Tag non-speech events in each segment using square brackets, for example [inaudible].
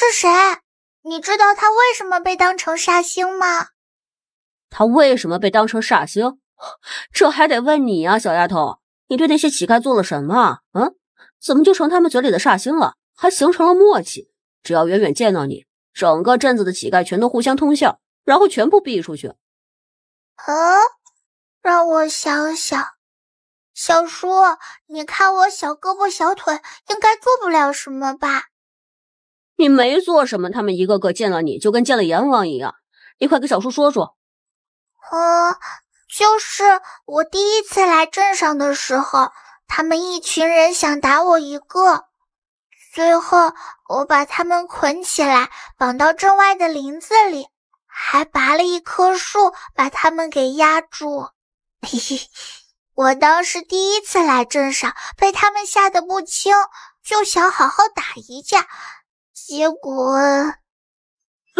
是谁？你知道他为什么被当成煞星吗？他为什么被当成煞星？这还得问你呀，小丫头。你对那些乞丐做了什么？嗯？怎么就成他们嘴里的煞星了？还形成了默契？只要远远见到你，整个镇子的乞丐全都互相通气，然后全部避出去。啊？让我想想。小叔，你看我小胳膊小腿，应该做不了什么吧？你没做什么，他们一个个见了你就跟见了阎王一样。你快给小叔说说。呃，就是我第一次来镇上的时候，他们一群人想打我一个，最后我把他们捆起来，绑到镇外的林子里，还拔了一棵树把他们给压住。嘿嘿，我当时第一次来镇上，被他们吓得不轻，就想好好打一架。结果，哈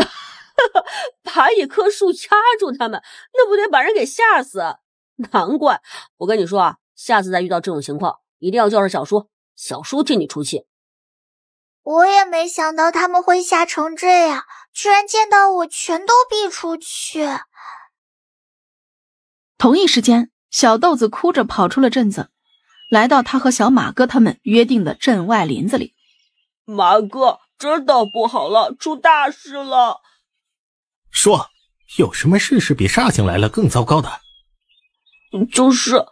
哈，把一棵树压住他们，那不得把人给吓死？[laughs] 难怪！我跟你说啊，下次再遇到这种情况，一定要叫上小叔，小叔替你出气。我也没想到他们会吓成这样，居然见到我全都避出去。同一时间，小豆子哭着跑出了镇子，来到他和小马哥他们约定的镇外林子里。马哥。真的不好了，出大事了！说，有什么事是比煞星来了更糟糕的？就是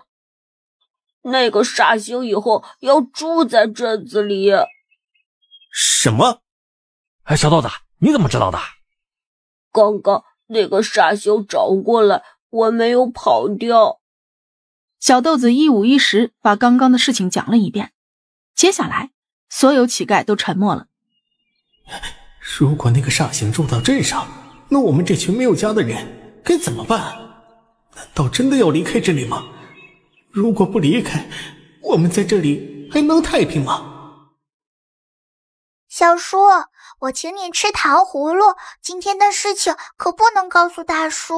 那个煞星以后要住在镇子里。什么？哎，小豆子，你怎么知道的？刚刚那个煞星找过来，我没有跑掉。小豆子一五一十把刚刚的事情讲了一遍。接下来，所有乞丐都沉默了。[laughs] 如果那个煞星住到镇上，那我们这群没有家的人该怎么办？难道真的要离开这里吗？如果不离开，我们在这里还能太平吗？小叔，我请你吃糖葫芦。今天的事情可不能告诉大叔。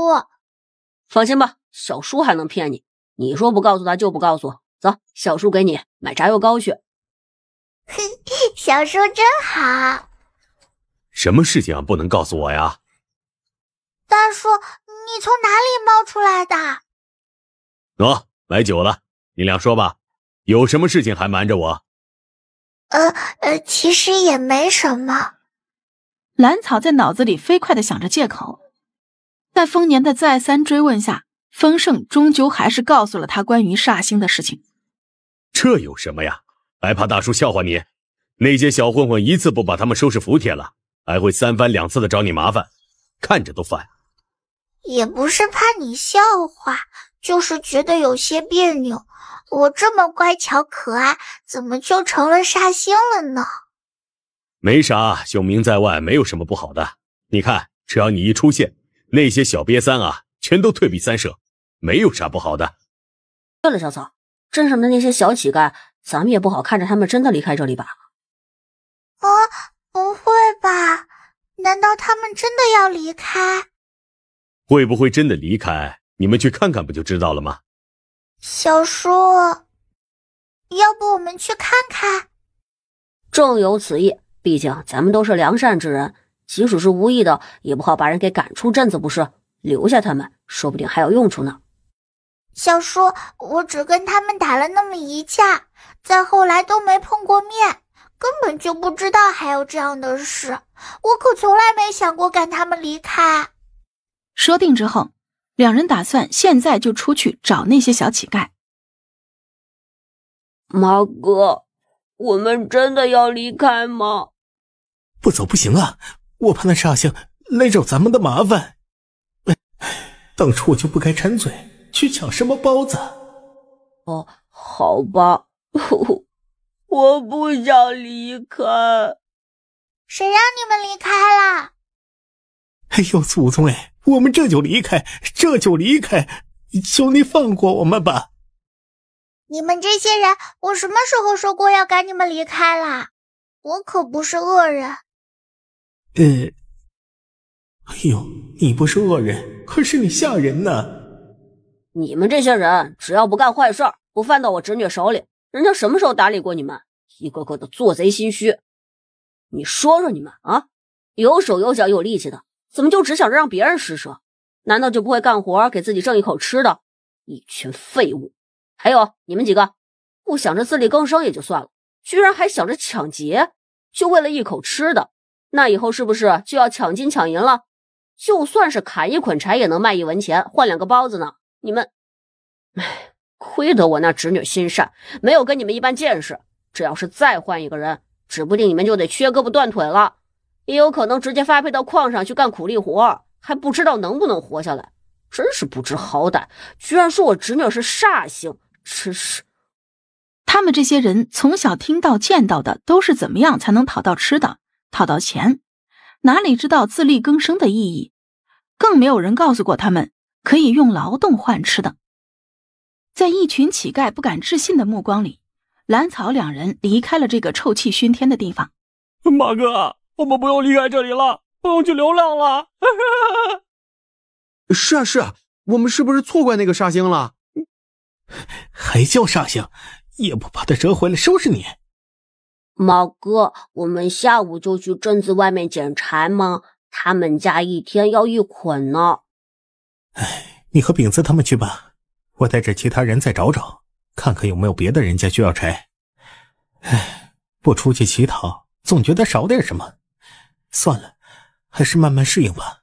放心吧，小叔还能骗你。你说不告诉他就不告诉走，小叔给你买炸药膏去。嘿，[laughs] 小叔真好。什么事情不能告诉我呀，大叔？你从哪里冒出来的？喏，买酒了。你俩说吧，有什么事情还瞒着我？呃呃，其实也没什么。兰草在脑子里飞快的想着借口，在丰年的再三追问下，丰盛终究还是告诉了他关于煞星的事情。这有什么呀？还怕大叔笑话你？那些小混混一次不把他们收拾服帖了？还会三番两次的找你麻烦，看着都烦。也不是怕你笑话，就是觉得有些别扭。我这么乖巧可爱，怎么就成了煞星了呢？没啥，凶名在外，没有什么不好的。你看，只要你一出现，那些小瘪三啊，全都退避三舍，没有啥不好的。对了，小草，镇上的那些小乞丐，咱们也不好看着他们真的离开这里吧？啊，不会。爸，难道他们真的要离开？会不会真的离开？你们去看看不就知道了吗？小叔，要不我们去看看？正有此意。毕竟咱们都是良善之人，即使是无意的，也不好把人给赶出镇子，不是？留下他们，说不定还有用处呢。小叔，我只跟他们打了那么一架，再后来都没碰过面。根本就不知道还有这样的事，我可从来没想过赶他们离开。说定之后，两人打算现在就出去找那些小乞丐。马哥，我们真的要离开吗？不走不行啊！我怕那煞星来找咱们的麻烦。当初我就不该馋嘴去抢什么包子。哦，好吧，呼呼。我不想离开，谁让你们离开了？哎呦，祖宗哎！我们这就离开，这就离开，求你放过我们吧！你们这些人，我什么时候说过要赶你们离开了？我可不是恶人。呃，哎呦，你不是恶人，可是你吓人呢！你们这些人，只要不干坏事不犯到我侄女手里。人家什么时候打理过你们？一个个的做贼心虚，你说说你们啊！有手有脚有力气的，怎么就只想着让别人施舍？难道就不会干活给自己挣一口吃的？一群废物！还有你们几个，不想着自力更生也就算了，居然还想着抢劫！就为了一口吃的，那以后是不是就要抢金抢银了？就算是砍一捆柴也能卖一文钱，换两个包子呢！你们，唉。亏得我那侄女心善，没有跟你们一般见识。这要是再换一个人，指不定你们就得缺胳膊断腿了，也有可能直接发配到矿上去干苦力活，还不知道能不能活下来。真是不知好歹，居然说我侄女是煞星，真是！他们这些人从小听到见到的都是怎么样才能讨到吃的、讨到钱，哪里知道自力更生的意义？更没有人告诉过他们可以用劳动换吃的。在一群乞丐不敢置信的目光里，兰草两人离开了这个臭气熏天的地方。马哥，我们不用离开这里了，不用去流浪了。[laughs] 是啊，是啊，我们是不是错怪那个煞星了？[laughs] 还叫煞星，也不怕他折回来收拾你。马哥，我们下午就去镇子外面捡柴吗？他们家一天要一捆呢。哎，你和饼子他们去吧。我带着其他人再找找，看看有没有别的人家需要柴。唉，不出去乞讨，总觉得少点什么。算了，还是慢慢适应吧。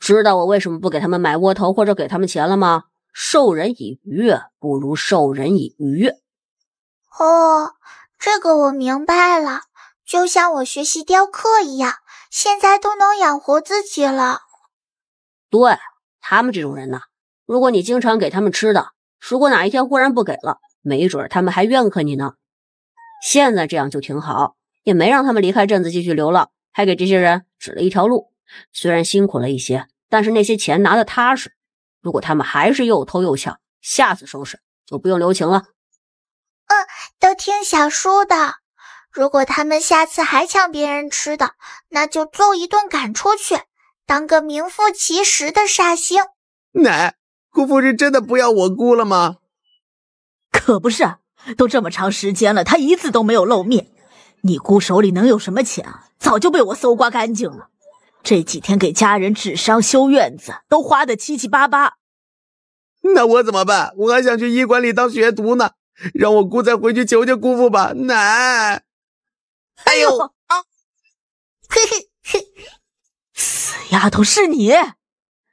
知道我为什么不给他们买窝头或者给他们钱了吗？授人以鱼，不如授人以渔。哦，这个我明白了。就像我学习雕刻一样，现在都能养活自己了。对他们这种人呢？如果你经常给他们吃的，如果哪一天忽然不给了，没准儿他们还怨恨你呢。现在这样就挺好，也没让他们离开镇子继续流浪，还给这些人指了一条路。虽然辛苦了一些，但是那些钱拿的踏实。如果他们还是又偷又抢，下次收拾就不用留情了。嗯，都听小叔的。如果他们下次还抢别人吃的，那就揍一顿，赶出去，当个名副其实的煞星。奶。姑父是真的不要我姑了吗？可不是，都这么长时间了，他一次都没有露面。你姑手里能有什么钱啊？早就被我搜刮干净了。这几天给家人治伤、修院子，都花的七七八八。[laughs] 那我怎么办？我还想去医馆里当学徒呢。让我姑再回去求求姑父吧。奶，哎呦啊！嘿嘿嘿，死丫头是你，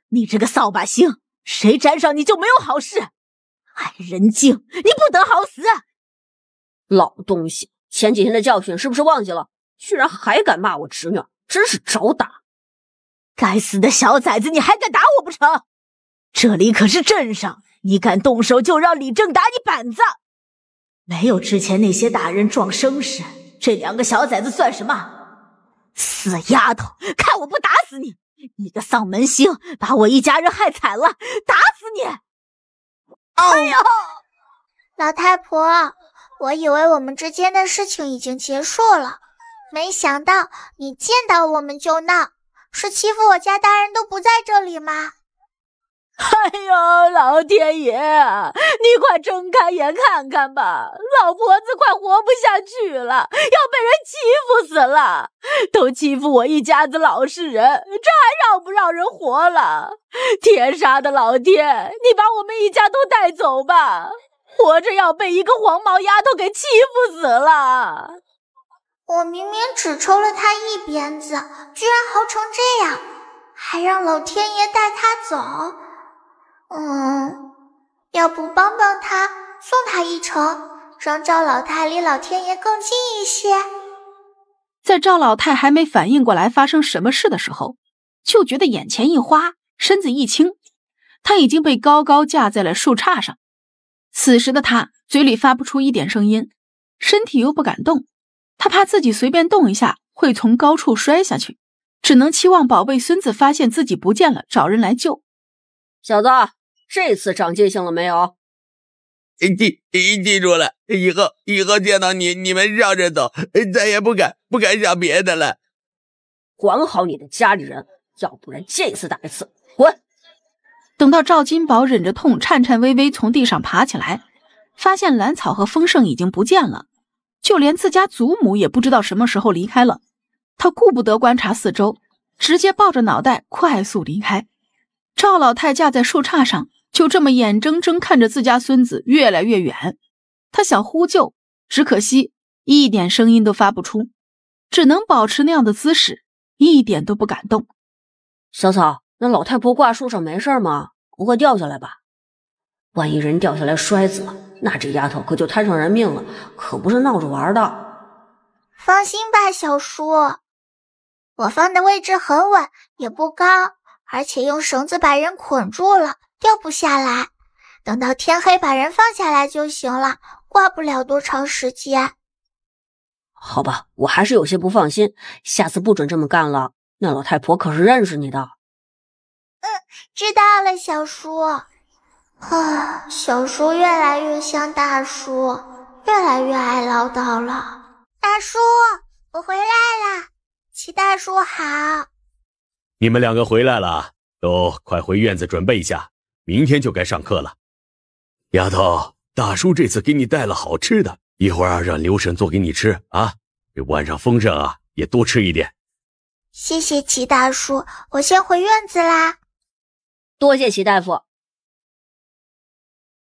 你这个扫把星！谁沾上你就没有好事，害人精，你不得好死！老东西，前几天的教训是不是忘记了？居然还敢骂我侄女，真是找打！该死的小崽子，你还敢打我不成？这里可是镇上，你敢动手就让李正打你板子。没有之前那些大人壮声势，这两个小崽子算什么？死丫头，看我不打死你！你个丧门星，把我一家人害惨了，打死你！哎呦，老太婆，我以为我们之间的事情已经结束了，没想到你见到我们就闹，是欺负我家大人都不在这里吗？哎呦，老天爷你快睁开眼看看吧！老婆子快活不下去了，要被人欺负死了，都欺负我一家子老实人，这还让不让人活了？天杀的老天，你把我们一家都带走吧！活着要被一个黄毛丫头给欺负死了！我明明只抽了她一鞭子，居然嚎成这样，还让老天爷带她走？嗯，要不帮帮他，送他一程，让赵老太离老天爷更近一些。在赵老太还没反应过来发生什么事的时候，就觉得眼前一花，身子一轻，她已经被高高架在了树杈上。此时的她嘴里发不出一点声音，身体又不敢动，她怕自己随便动一下会从高处摔下去，只能期望宝贝孙子发现自己不见了，找人来救小子。这次长记性了没有？记记住了，以后以后见到你，你们让着走，再也不敢不敢想别的了。管好你的家里人，要不然见一次打一次，滚！等到赵金宝忍着痛，颤颤巍巍从地上爬起来，发现兰草和丰盛已经不见了，就连自家祖母也不知道什么时候离开了。他顾不得观察四周，直接抱着脑袋快速离开。赵老太架在树杈上。就这么眼睁睁看着自家孙子越来越远，他想呼救，只可惜一点声音都发不出，只能保持那样的姿势，一点都不敢动。嫂嫂，那老太婆挂树上没事吗？不会掉下来吧？万一人掉下来摔死了，那这丫头可就摊上人命了，可不是闹着玩的。放心吧，小叔，我放的位置很稳，也不高，而且用绳子把人捆住了。掉不下来，等到天黑把人放下来就行了，挂不了多长时间。好吧，我还是有些不放心，下次不准这么干了。那老太婆可是认识你的。嗯，知道了，小叔。啊，小叔越来越像大叔，越来越爱唠叨了。大叔，我回来了。齐大叔好。你们两个回来了，都快回院子准备一下。明天就该上课了，丫头，大叔这次给你带了好吃的，一会儿啊让刘婶做给你吃啊。晚上风盛啊也多吃一点。谢谢齐大叔，我先回院子啦。多谢齐大夫。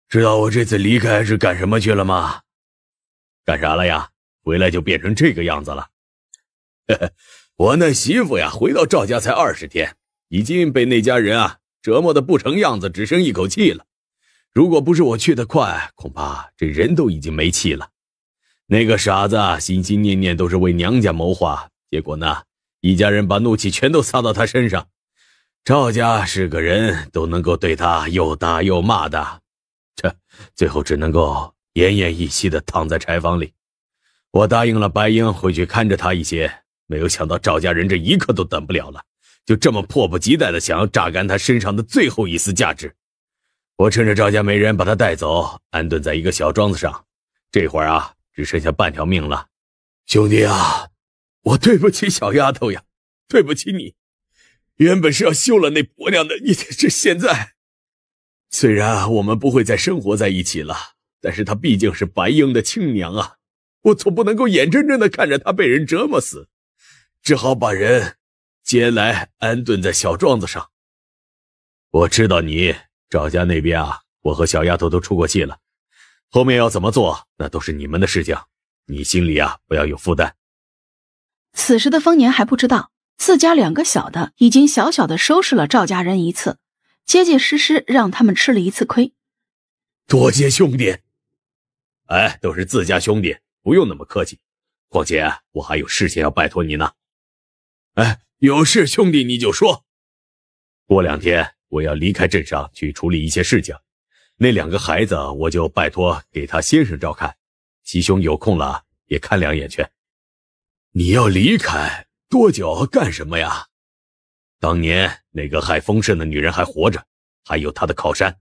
知道我这次离开是干什么去了吗？干啥了呀？回来就变成这个样子了。呵呵，我那媳妇呀，回到赵家才二十天，已经被那家人啊。折磨的不成样子，只剩一口气了。如果不是我去的快，恐怕这人都已经没气了。那个傻子心心念念都是为娘家谋划，结果呢，一家人把怒气全都撒到他身上。赵家是个人都能够对他又打又骂的，这最后只能够奄奄一息的躺在柴房里。我答应了白英回去看着他一些，没有想到赵家人这一刻都等不了了。就这么迫不及待的想要榨干他身上的最后一丝价值，我趁着赵家没人，把他带走，安顿在一个小庄子上。这会儿啊，只剩下半条命了。兄弟啊，我对不起小丫头呀，对不起你。原本是要休了那婆娘的，你这现在……虽然我们不会再生活在一起了，但是她毕竟是白英的亲娘啊，我总不能够眼睁睁的看着她被人折磨死，只好把人。接来安顿在小庄子上。我知道你赵家那边啊，我和小丫头都出过气了。后面要怎么做，那都是你们的事情。你心里啊，不要有负担。此时的丰年还不知道自家两个小的已经小小的收拾了赵家人一次，结结实实让他们吃了一次亏。多谢兄弟，哎，都是自家兄弟，不用那么客气。况且我还有事情要拜托你呢，哎。有事，兄弟你就说。过两天我要离开镇上去处理一些事情，那两个孩子我就拜托给他先生照看。齐兄有空了也看两眼去。你要离开多久？干什么呀？当年那个害丰盛的女人还活着，还有她的靠山，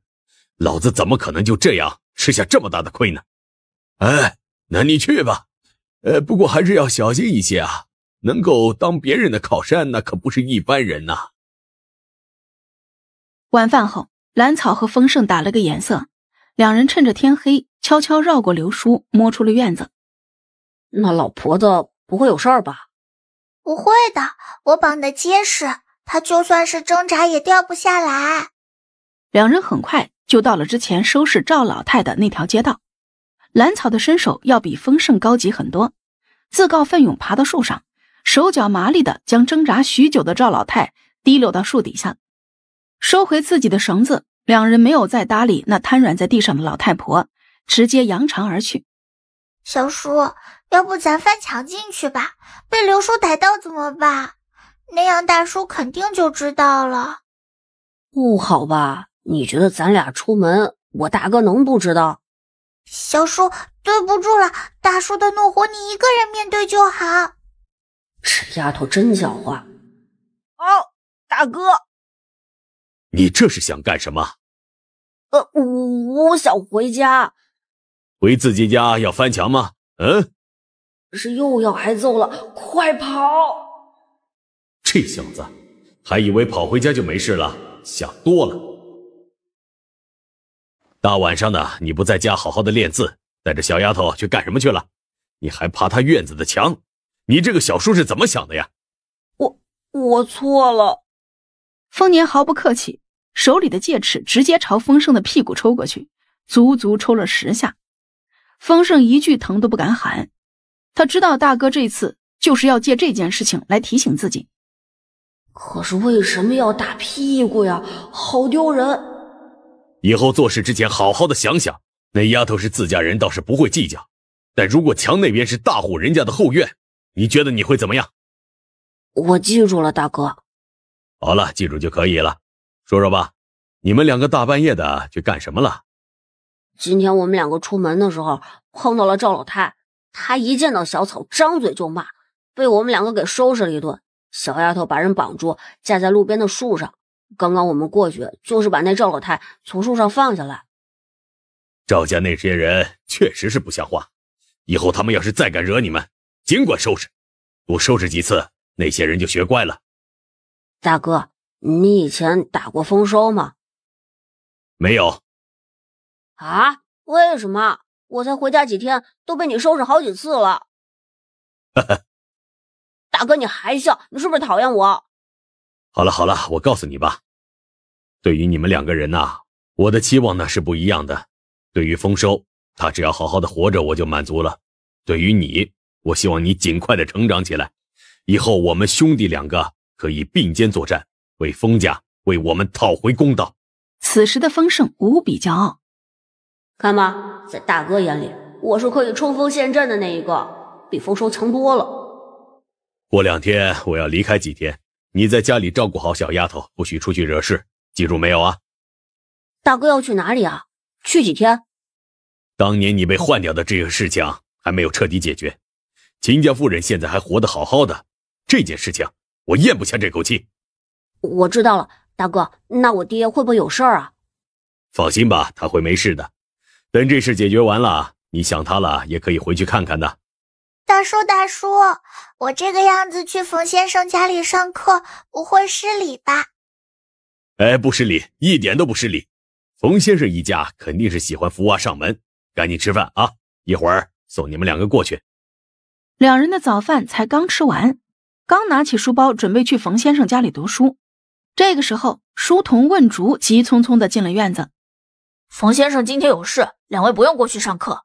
老子怎么可能就这样吃下这么大的亏呢？哎，那你去吧。呃，不过还是要小心一些啊。能够当别人的靠山，那可不是一般人呐。晚饭后，兰草和丰盛打了个眼色，两人趁着天黑悄悄绕过刘叔，摸出了院子。那老婆子不会有事儿吧？不会的，我绑得结实，她就算是挣扎也掉不下来。两人很快就到了之前收拾赵老太的那条街道。兰草的身手要比丰盛高级很多，自告奋勇爬到树上。手脚麻利的将挣扎许久的赵老太提溜到树底下，收回自己的绳子，两人没有再搭理那瘫软在地上的老太婆，直接扬长而去。小叔，要不咱翻墙进去吧？被刘叔逮到怎么办？那样大叔肯定就知道了。不好吧？你觉得咱俩出门，我大哥能不知道？小叔，对不住了，大叔的怒火你一个人面对就好。这丫头真狡猾！哦，大哥，你这是想干什么？呃，我我想回家。回自己家要翻墙吗？嗯？是又要挨揍了，快跑！这小子还以为跑回家就没事了，想多了。大晚上的，你不在家好好的练字，带着小丫头去干什么去了？你还爬他院子的墙？你这个小叔是怎么想的呀？我我错了。丰年毫不客气，手里的戒尺直接朝丰盛的屁股抽过去，足足抽了十下。丰盛一句疼都不敢喊，他知道大哥这次就是要借这件事情来提醒自己。可是为什么要打屁股呀？好丢人！以后做事之前好好的想想。那丫头是自家人，倒是不会计较；但如果墙那边是大户人家的后院，你觉得你会怎么样？我记住了，大哥。好了，记住就可以了。说说吧，你们两个大半夜的去干什么了？今天我们两个出门的时候碰到了赵老太，她一见到小草，张嘴就骂，被我们两个给收拾了一顿。小丫头把人绑住，架在路边的树上。刚刚我们过去就是把那赵老太从树上放下来。赵家那些人确实是不像话，以后他们要是再敢惹你们。尽管收拾，多收拾几次，那些人就学乖了。大哥，你以前打过丰收吗？没有。啊？为什么？我才回家几天，都被你收拾好几次了。哈哈，大哥你还笑？你是不是讨厌我？好了好了，我告诉你吧，对于你们两个人呐，我的期望呢是不一样的。对于丰收，他只要好好的活着，我就满足了。对于你，我希望你尽快的成长起来，以后我们兄弟两个可以并肩作战，为风家为我们讨回公道。此时的风盛无比骄傲，看吧，在大哥眼里我是可以冲锋陷阵的那一个，比丰收强多了。过两天我要离开几天，你在家里照顾好小丫头，不许出去惹事，记住没有啊？大哥要去哪里啊？去几天？当年你被换掉的这个事情还没有彻底解决。秦家夫人现在还活得好好的，这件事情我咽不下这口气。我知道了，大哥，那我爹会不会有事儿啊？放心吧，他会没事的。等这事解决完了，你想他了也可以回去看看的。大叔，大叔，我这个样子去冯先生家里上课，不会失礼吧？哎，不失礼，一点都不失礼。冯先生一家肯定是喜欢福娃上门。赶紧吃饭啊，一会儿送你们两个过去。两人的早饭才刚吃完，刚拿起书包准备去冯先生家里读书，这个时候书童问竹急匆匆的进了院子。冯先生今天有事，两位不用过去上课。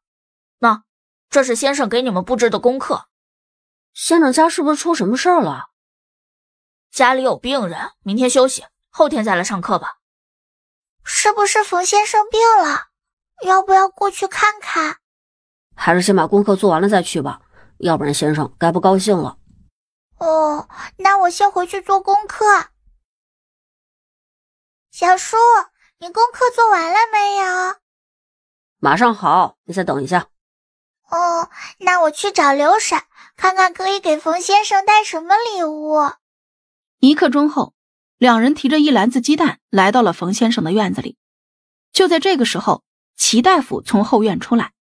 那这是先生给你们布置的功课。先生家是不是出什么事儿了？家里有病人，明天休息，后天再来上课吧。是不是冯先生病了？要不要过去看看？还是先把功课做完了再去吧。要不然，先生该不高兴了。哦，那我先回去做功课。小叔，你功课做完了没有？马上好，你再等一下。哦，那我去找刘婶，看看可以给冯先生带什么礼物。一刻钟后，两人提着一篮子鸡蛋来到了冯先生的院子里。就在这个时候，齐大夫从后院出来。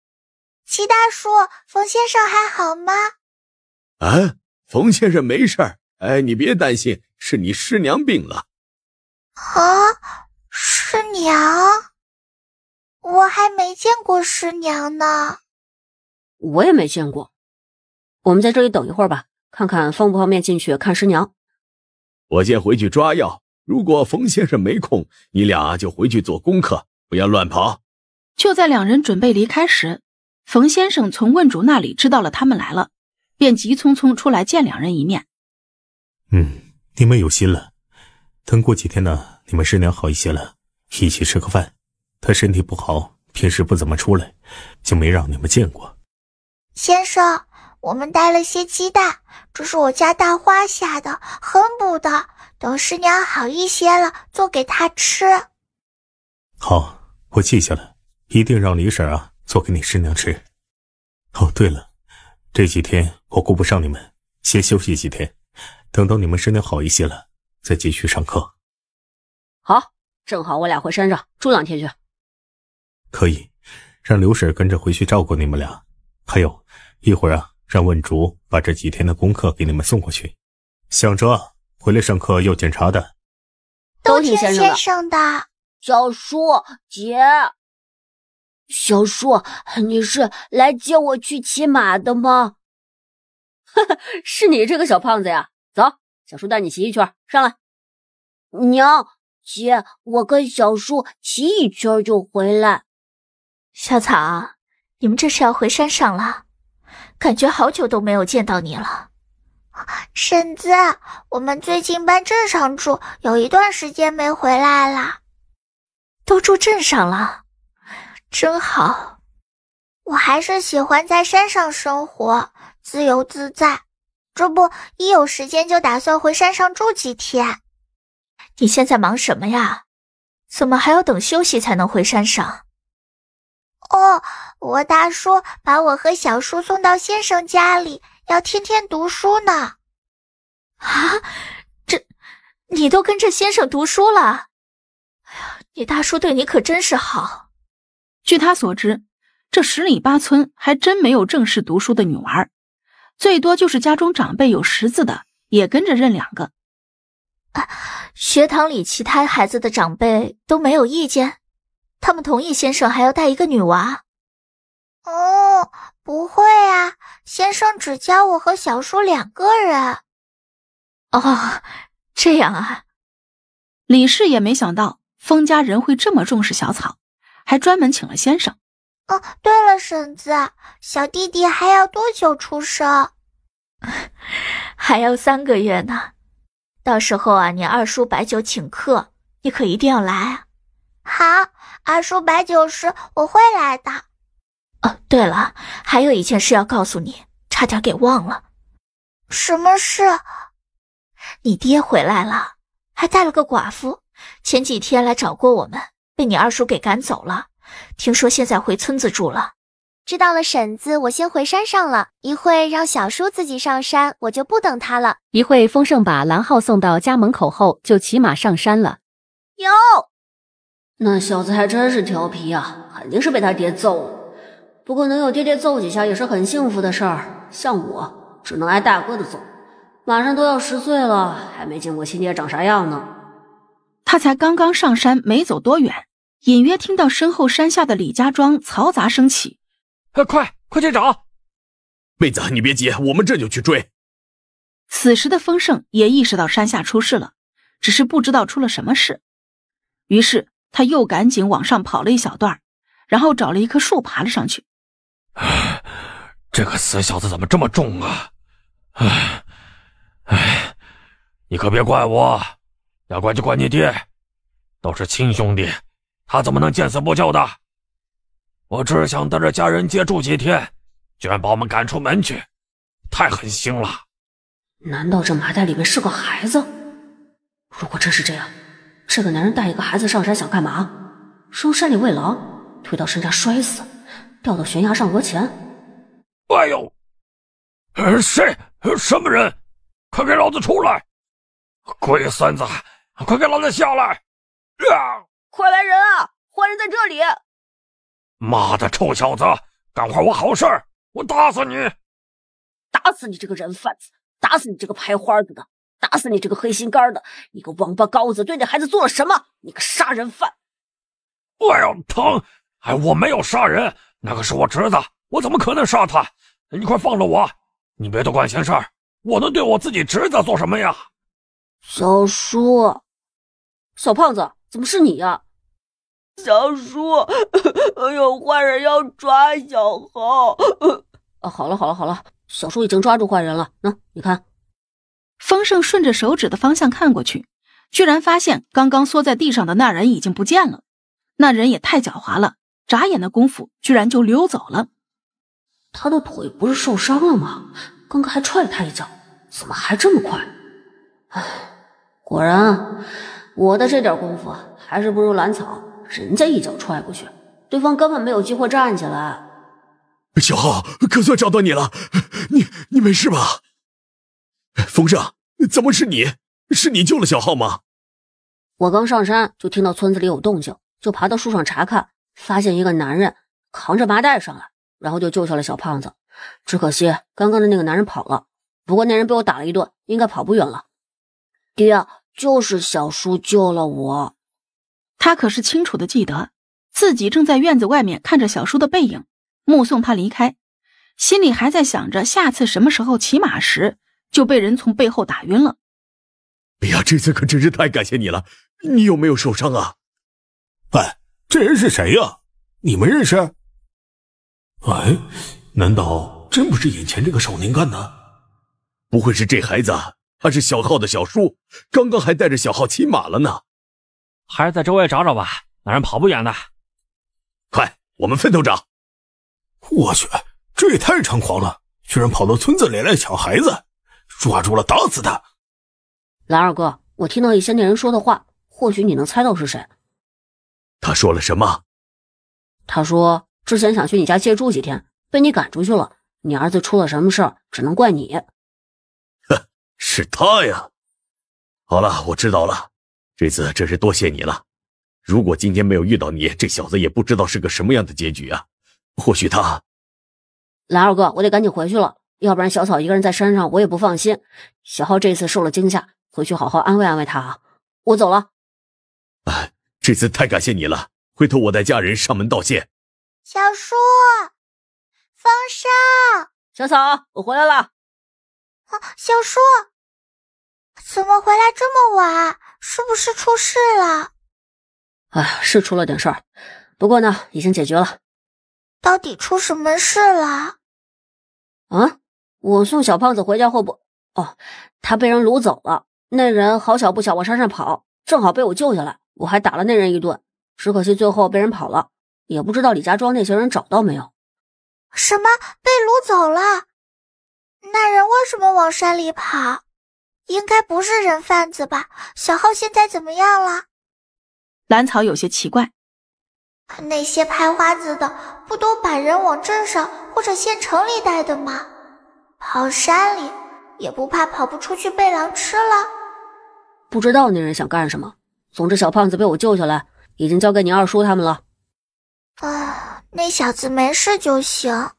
齐大叔，冯先生还好吗？啊，冯先生没事儿。哎，你别担心，是你师娘病了。啊，师娘？我还没见过师娘呢。我也没见过。我们在这里等一会儿吧，看看方不方便进去看师娘。我先回去抓药。如果冯先生没空，你俩就回去做功课，不要乱跑。就在两人准备离开时。冯先生从问主那里知道了他们来了，便急匆匆出来见两人一面。嗯，你们有心了。等过几天呢，你们师娘好一些了，一起吃个饭。她身体不好，平时不怎么出来，就没让你们见过。先生，我们带了些鸡蛋，这是我家大花下的，很补的。等师娘好一些了，做给她吃。好，我记下了，一定让李婶啊。做给你师娘吃。哦，对了，这几天我顾不上你们，先休息几天，等到你们身体好一些了，再继续上课。好，正好我俩回山上住两天去。可以，让刘婶跟着回去照顾你们俩。还有，一会儿啊，让问竹把这几天的功课给你们送过去。想着回来上课要检查的。都听先生的。小叔，姐。小叔，你是来接我去骑马的吗？[laughs] 是你这个小胖子呀！走，小叔带你骑一圈。上来，娘、姐，我跟小叔骑一圈就回来。小草，你们这是要回山上了？感觉好久都没有见到你了。婶子，我们最近搬镇上住，有一段时间没回来了。都住镇上了。真好，我还是喜欢在山上生活，自由自在。这不，一有时间就打算回山上住几天。你现在忙什么呀？怎么还要等休息才能回山上？哦，我大叔把我和小叔送到先生家里，要天天读书呢。啊，这，你都跟着先生读书了？哎呀，你大叔对你可真是好。据他所知，这十里八村还真没有正式读书的女娃，最多就是家中长辈有识字的，也跟着认两个。啊，学堂里其他孩子的长辈都没有意见，他们同意先生还要带一个女娃。哦，不会啊，先生只教我和小叔两个人。哦，这样啊，李氏也没想到封家人会这么重视小草。还专门请了先生。哦，对了，婶子，小弟弟还要多久出生？[laughs] 还要三个月呢。到时候啊，你二叔摆酒请客，你可一定要来啊！好，二叔摆酒时我会来的。哦，对了，还有一件事要告诉你，差点给忘了。什么事？你爹回来了，还带了个寡妇。前几天来找过我们。被你二叔给赶走了，听说现在回村子住了。知道了，婶子，我先回山上了一会，让小叔自己上山，我就不等他了。一会丰盛把蓝浩送到家门口后，就骑马上山了。有，那小子还真是调皮啊，肯定是被他爹揍了。不过能有爹爹揍几下也是很幸福的事儿。像我，只能挨大哥的揍。马上都要十岁了，还没见过亲爹长啥样呢。他才刚刚上山，没走多远，隐约听到身后山下的李家庄嘈杂声起。哎，快快去找！妹子，你别急，我们这就去追。此时的丰盛也意识到山下出事了，只是不知道出了什么事。于是他又赶紧往上跑了一小段，然后找了一棵树爬了上去。这个死小子怎么这么重啊！唉唉，你可别怪我。要怪就怪你爹，都是亲兄弟，他怎么能见死不救的？我只是想带着家人接住几天，居然把我们赶出门去，太狠心了！难道这麻袋里面是个孩子？如果真是这样，这个男人带一个孩子上山想干嘛？扔山里喂狼？推到山下摔死？掉到悬崖上讹钱？哎呦！谁？什么人？快给老子出来！鬼孙子！快给老子下来！快来人啊！坏人在这里！妈的，臭小子，敢坏我好事儿，我打死你！打死你这个人贩子！打死你这个拍花子的！打死你这个黑心肝的！你个王八羔子，对你孩子做了什么？你个杀人犯！哎呦，疼！哎，我没有杀人，那可是我侄子，我怎么可能杀他？你快放了我！你别多管闲事儿，我能对我自己侄子做什么呀？小叔。小胖子，怎么是你呀？小叔，有坏人要抓小猴。[laughs] 啊，好了好了好了，小叔已经抓住坏人了。那你看，丰盛顺着手指的方向看过去，居然发现刚刚缩在地上的那人已经不见了。那人也太狡猾了，眨眼的功夫居然就溜走了。他的腿不是受伤了吗？刚刚还踹了他一脚，怎么还这么快？唉，果然。我的这点功夫还是不如兰草，人家一脚踹过去，对方根本没有机会站起来。小浩，可算找到你了，你你没事吧？冯胜，怎么是你？是你救了小浩吗？我刚上山就听到村子里有动静，就爬到树上查看，发现一个男人扛着麻袋上来，然后就救下了小胖子。只可惜刚刚的那个男人跑了，不过那人被我打了一顿，应该跑不远了。爹。就是小叔救了我，他可是清楚的记得自己正在院子外面看着小叔的背影，目送他离开，心里还在想着下次什么时候骑马时就被人从背后打晕了。哎呀，这次可真是太感谢你了，你有没有受伤啊？哎，这人是谁呀？你们认识？哎，难道真不是眼前这个少年干的？不会是这孩子？他是小浩的小叔，刚刚还带着小浩骑马了呢。还是在周围找找吧，那人跑不远的。快，我们分头找。我去，这也太猖狂了！居然跑到村子里来抢孩子，抓住了打死他！蓝二哥，我听到一些那人说的话，或许你能猜到是谁。他说了什么？他说之前想去你家借住几天，被你赶出去了。你儿子出了什么事只能怪你。是他呀！好了，我知道了。这次真是多谢你了。如果今天没有遇到你，这小子也不知道是个什么样的结局啊。或许他……蓝二哥，我得赶紧回去了，要不然小草一个人在山上，我也不放心。小浩这次受了惊吓，回去好好安慰安慰他啊。我走了。哎，这次太感谢你了，回头我带家人上门道谢。小叔，方少，小草，我回来了。啊，小叔，怎么回来这么晚？是不是出事了？哎，是出了点事儿，不过呢，已经解决了。到底出什么事了？啊，我送小胖子回家后不，哦，他被人掳走了。那人好巧不巧往山上跑，正好被我救下来，我还打了那人一顿。只可惜最后被人跑了，也不知道李家庄那些人找到没有。什么被掳走了？那人为什么往山里跑？应该不是人贩子吧？小浩现在怎么样了？兰草有些奇怪，那些拍花子的不都把人往镇上或者县城里带的吗？跑山里也不怕跑不出去被狼吃了？不知道那人想干什么。总之，小胖子被我救下来，已经交给你二叔他们了。啊，那小子没事就行。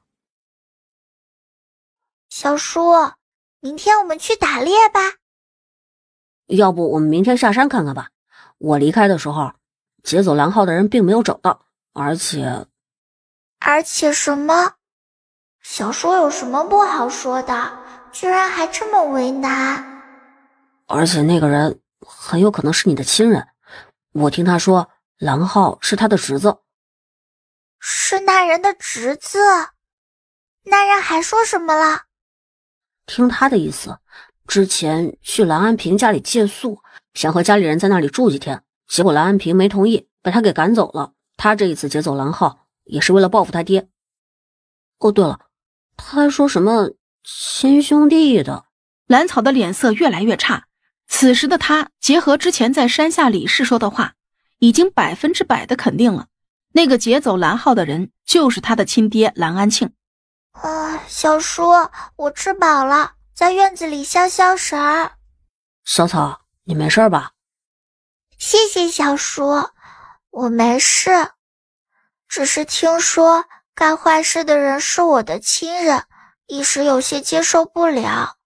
小叔，明天我们去打猎吧。要不我们明天下山看看吧。我离开的时候，劫走蓝浩的人并没有找到，而且，而且什么？小叔有什么不好说的？居然还这么为难？而且那个人很有可能是你的亲人。我听他说，蓝浩是他的侄子。是那人的侄子。那人还说什么了？听他的意思，之前去蓝安平家里借宿，想和家里人在那里住几天，结果蓝安平没同意，把他给赶走了。他这一次劫走蓝浩，也是为了报复他爹。哦，对了，他还说什么亲兄弟的。蓝草的脸色越来越差，此时的他结合之前在山下李氏说的话，已经百分之百的肯定了，那个劫走蓝浩的人就是他的亲爹蓝安庆。啊，小叔，我吃饱了，在院子里消消食儿。小草，你没事吧？谢谢小叔，我没事，只是听说干坏事的人是我的亲人，一时有些接受不了。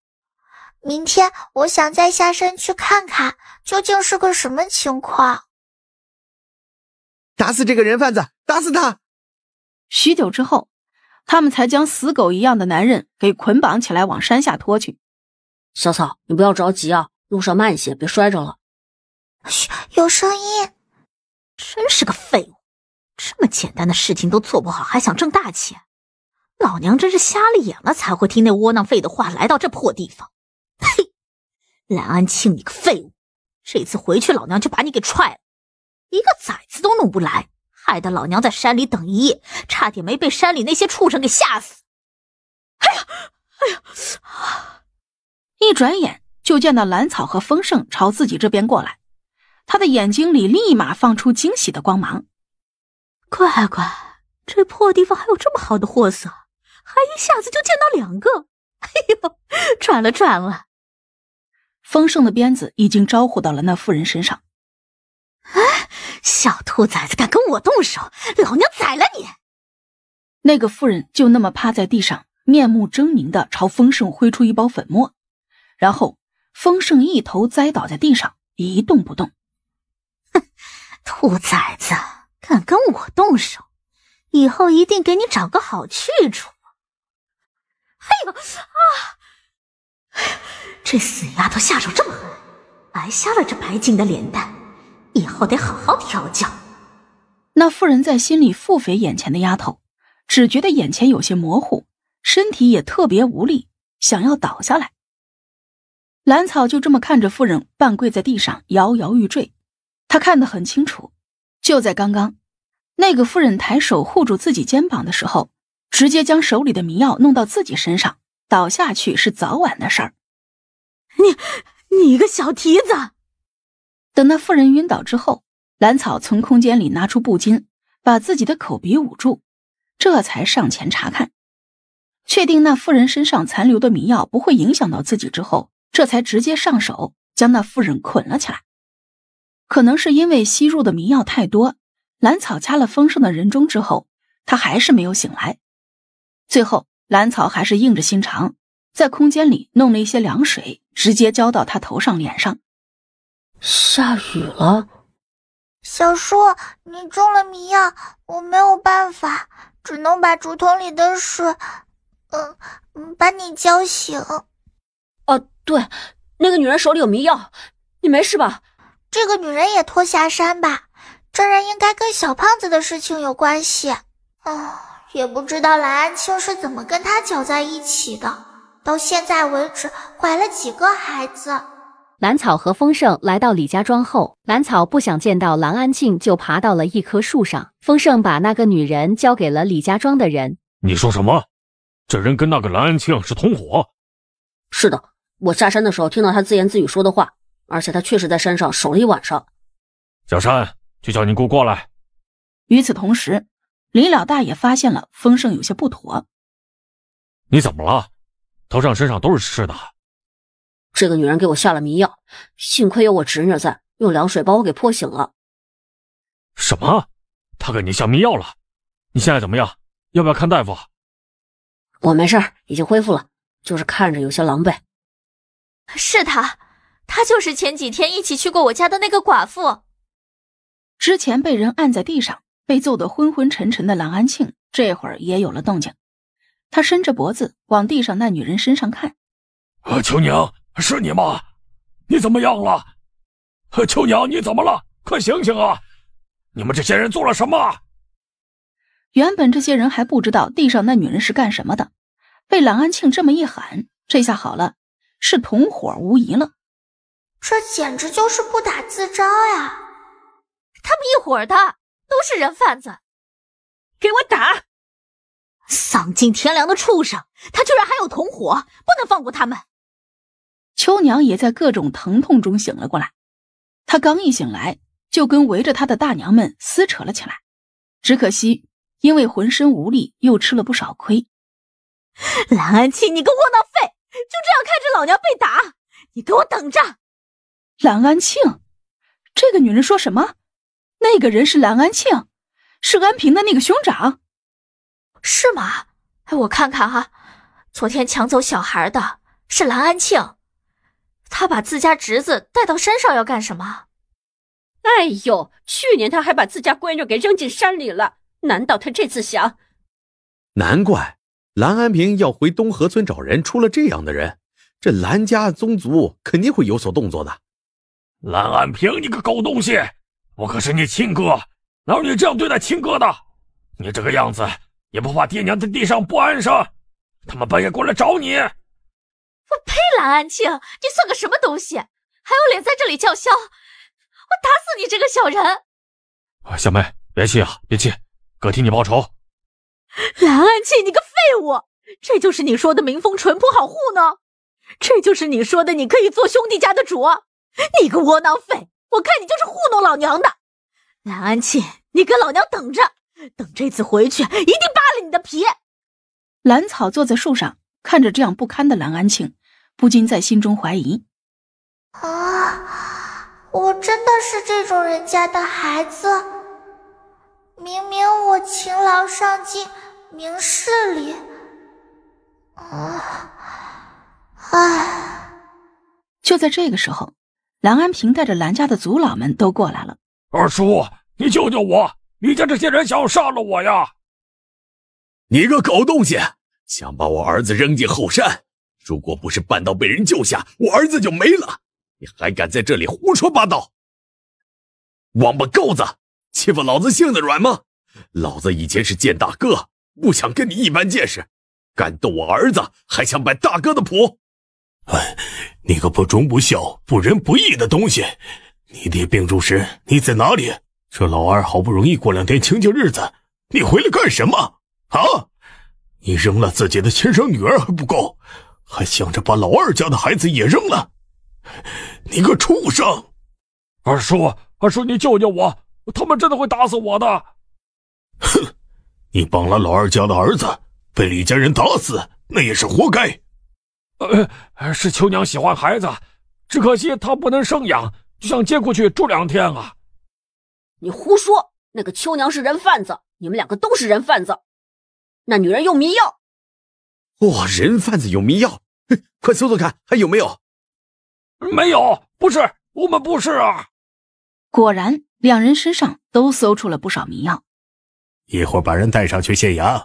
明天我想再下山去看看，究竟是个什么情况。打死这个人贩子！打死他！许久之后。他们才将死狗一样的男人给捆绑起来，往山下拖去。小草，你不要着急啊，路上慢一些，别摔着了。嘘，有声音！真是个废物，这么简单的事情都做不好，还想挣大钱？老娘真是瞎了眼了，才会听那窝囊废的话，来到这破地方。呸！蓝安庆，你个废物，这次回去老娘就把你给踹了，一个崽子都弄不来。害得老娘在山里等一夜，差点没被山里那些畜生给吓死！哎呀，哎呀，啊！一转眼就见到兰草和丰盛朝自己这边过来，他的眼睛里立马放出惊喜的光芒。乖乖，这破地方还有这么好的货色，还一下子就见到两个！哎呦，转了转了。丰盛的鞭子已经招呼到了那妇人身上。小兔崽子，敢跟我动手，老娘宰了你！那个妇人就那么趴在地上，面目狰狞的朝丰盛挥出一包粉末，然后丰盛一头栽倒在地上，一动不动。哼，兔崽子，敢跟我动手，以后一定给你找个好去处。哎呦啊！这死丫头下手这么狠，白瞎了这白净的脸蛋。以后得好好调教。那妇人在心里腹诽眼前的丫头，只觉得眼前有些模糊，身体也特别无力，想要倒下来。兰草就这么看着夫人半跪在地上，摇摇欲坠。她看得很清楚，就在刚刚，那个夫人抬手护住自己肩膀的时候，直接将手里的迷药弄到自己身上，倒下去是早晚的事儿。你，你个小蹄子！等那妇人晕倒之后，兰草从空间里拿出布巾，把自己的口鼻捂住，这才上前查看，确定那妇人身上残留的迷药不会影响到自己之后，这才直接上手将那妇人捆了起来。可能是因为吸入的迷药太多，兰草掐了丰盛的人中之后，他还是没有醒来。最后，兰草还是硬着心肠，在空间里弄了一些凉水，直接浇到他头上脸上。下雨了，小叔，你中了迷药，我没有办法，只能把竹筒里的水，嗯，把你浇醒。哦，对，那个女人手里有迷药，你没事吧？这个女人也拖下山吧，这人应该跟小胖子的事情有关系。哦，也不知道蓝安青是怎么跟他搅在一起的，到现在为止怀了几个孩子。兰草和丰盛来到李家庄后，兰草不想见到蓝安静，就爬到了一棵树上。丰盛把那个女人交给了李家庄的人。你说什么？这人跟那个蓝安静是同伙？是的，我下山的时候听到他自言自语说的话，而且他确实在山上守了一晚上。小山，就叫你姑过来。与此同时，李老大也发现了丰盛有些不妥。你怎么了？头上、身上都是湿的。这个女人给我下了迷药，幸亏有我侄女在，用凉水把我给泼醒了。什么？她给你下迷药了？你现在怎么样？要不要看大夫？我没事，已经恢复了，就是看着有些狼狈。是她，她就是前几天一起去过我家的那个寡妇。之前被人按在地上被揍得昏昏沉沉的蓝安庆，这会儿也有了动静。他伸着脖子往地上那女人身上看，我求娘。是你吗？你怎么样了？秋娘，你怎么了？快醒醒啊！你们这些人做了什么？原本这些人还不知道地上那女人是干什么的，被蓝安庆这么一喊，这下好了，是同伙无疑了。这简直就是不打自招呀！他们一伙的，都是人贩子，给我打！丧尽天良的畜生，他居然还有同伙，不能放过他们！秋娘也在各种疼痛中醒了过来，她刚一醒来就跟围着她的大娘们撕扯了起来，只可惜因为浑身无力又吃了不少亏。兰安庆，你个窝囊废，就这样看着老娘被打，你给我等着！兰安庆，这个女人说什么？那个人是兰安庆，是安平的那个兄长，是吗？哎，我看看哈，昨天抢走小孩的是兰安庆。他把自家侄子带到山上要干什么？哎呦，去年他还把自家闺女给扔进山里了。难道他这次想？难怪蓝安平要回东河村找人，出了这样的人，这蓝家宗族肯定会有所动作的。蓝安平，你个狗东西，我可是你亲哥，哪有你这样对待亲哥的？你这个样子也不怕爹娘在地上不安生？他们半夜过来找你。我呸！蓝安庆，你算个什么东西？还有脸在这里叫嚣！我打死你这个小人！小妹，别气啊，别气，哥替你报仇！蓝安庆，你个废物！这就是你说的民风淳朴好糊弄，这就是你说的你可以做兄弟家的主？你个窝囊废，我看你就是糊弄老娘的！蓝安庆，你跟老娘等着，等这次回去一定扒了你的皮！兰草坐在树上，看着这样不堪的蓝安庆。不禁在心中怀疑：啊，我真的是这种人家的孩子？明明我勤劳上进，明事理。啊，哎，就在这个时候，蓝安平带着蓝家的族老们都过来了。二叔，你救救我！你家这些人想要杀了我呀！你个狗东西，想把我儿子扔进后山！如果不是半道被人救下，我儿子就没了。你还敢在这里胡说八道？王八羔子，欺负老子性子软吗？老子以前是见大哥，不想跟你一般见识。敢动我儿子，还想摆大哥的谱？哎，你个不忠不孝、不仁不义的东西！你爹病重时，你在哪里？这老二好不容易过两天清静日子，你回来干什么？啊！你扔了自己的亲生女儿还不够？还想着把老二家的孩子也扔了，你个畜生！二叔，二叔，你救救我！他们真的会打死我的！哼，你绑了老二家的儿子，被李家人打死，那也是活该。呃，是秋娘喜欢孩子，只可惜她不能生养，就想接过去住两天啊。你胡说！那个秋娘是人贩子，你们两个都是人贩子。那女人用迷药。哇！人贩子有迷药，快搜搜看还有没有？没有，不是我们不是啊！果然，两人身上都搜出了不少迷药。一会儿把人带上去县衙。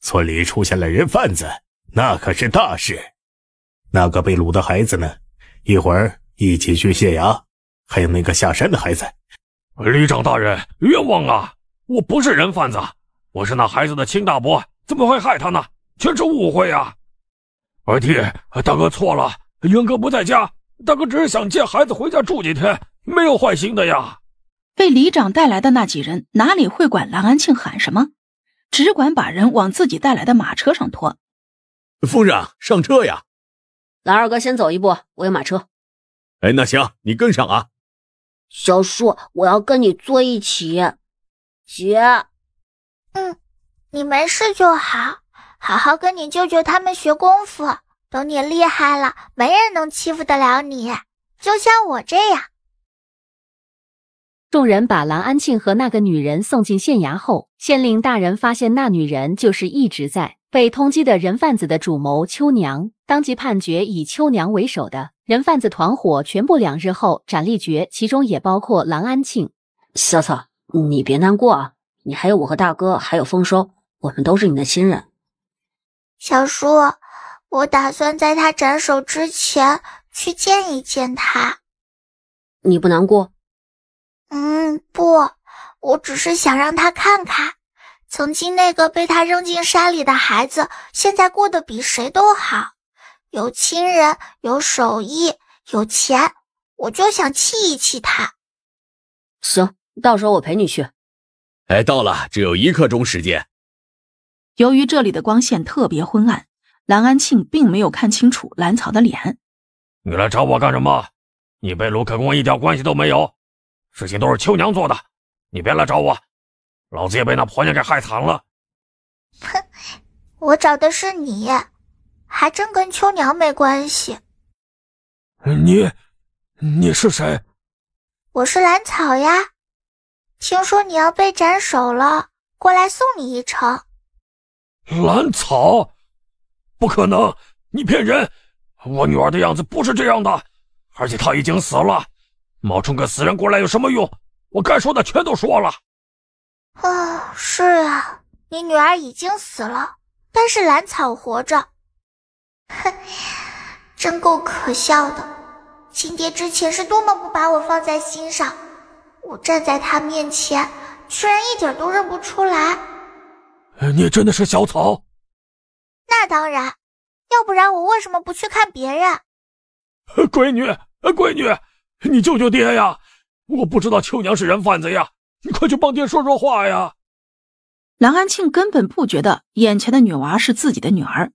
村里出现了人贩子，那可是大事。那个被掳的孩子呢？一会儿一起去县衙。还有那个下山的孩子。旅长大人冤枉啊！我不是人贩子，我是那孩子的亲大伯，怎么会害他呢？全是误会呀！二弟，大哥错了。云哥不在家，大哥只是想接孩子回家住几天，没有坏心的呀。被里长带来的那几人哪里会管蓝安庆喊什么，只管把人往自己带来的马车上拖。夫人上车呀！蓝二哥先走一步，我有马车。哎，那行，你跟上啊。小叔，我要跟你坐一起。姐，嗯，你没事就好。好好跟你舅舅他们学功夫，等你厉害了，没人能欺负得了你。就像我这样。众人把蓝安庆和那个女人送进县衙后，县令大人发现那女人就是一直在被通缉的人贩子的主谋秋娘，当即判决以秋娘为首的人贩子团伙全部两日后斩立决，其中也包括蓝安庆。小草，你别难过啊，你还有我和大哥，还有丰收，我们都是你的亲人。小叔，我打算在他斩首之前去见一见他。你不难过？嗯，不，我只是想让他看看，曾经那个被他扔进山里的孩子，现在过得比谁都好，有亲人，有手艺，有钱。我就想气一气他。行，到时候我陪你去。哎，到了，只有一刻钟时间。由于这里的光线特别昏暗，蓝安庆并没有看清楚蓝草的脸。你来找我干什么？你被卢克公一点关系都没有，事情都是秋娘做的。你别来找我，老子也被那婆娘给害惨了。哼，我找的是你，还真跟秋娘没关系。你，你是谁？我是蓝草呀。听说你要被斩首了，过来送你一程。兰草，不可能！你骗人！我女儿的样子不是这样的，而且她已经死了。冒充个死人过来有什么用？我该说的全都说了。啊，是啊，你女儿已经死了，但是兰草活着。哼，真够可笑的！亲爹之前是多么不把我放在心上，我站在他面前，居然一点都认不出来。你真的是小草？那当然，要不然我为什么不去看别人？[laughs] 闺女，闺女，你救救爹呀！我不知道秋娘是人贩子呀，你快去帮爹说说话呀！蓝安庆根本不觉得眼前的女娃是自己的女儿，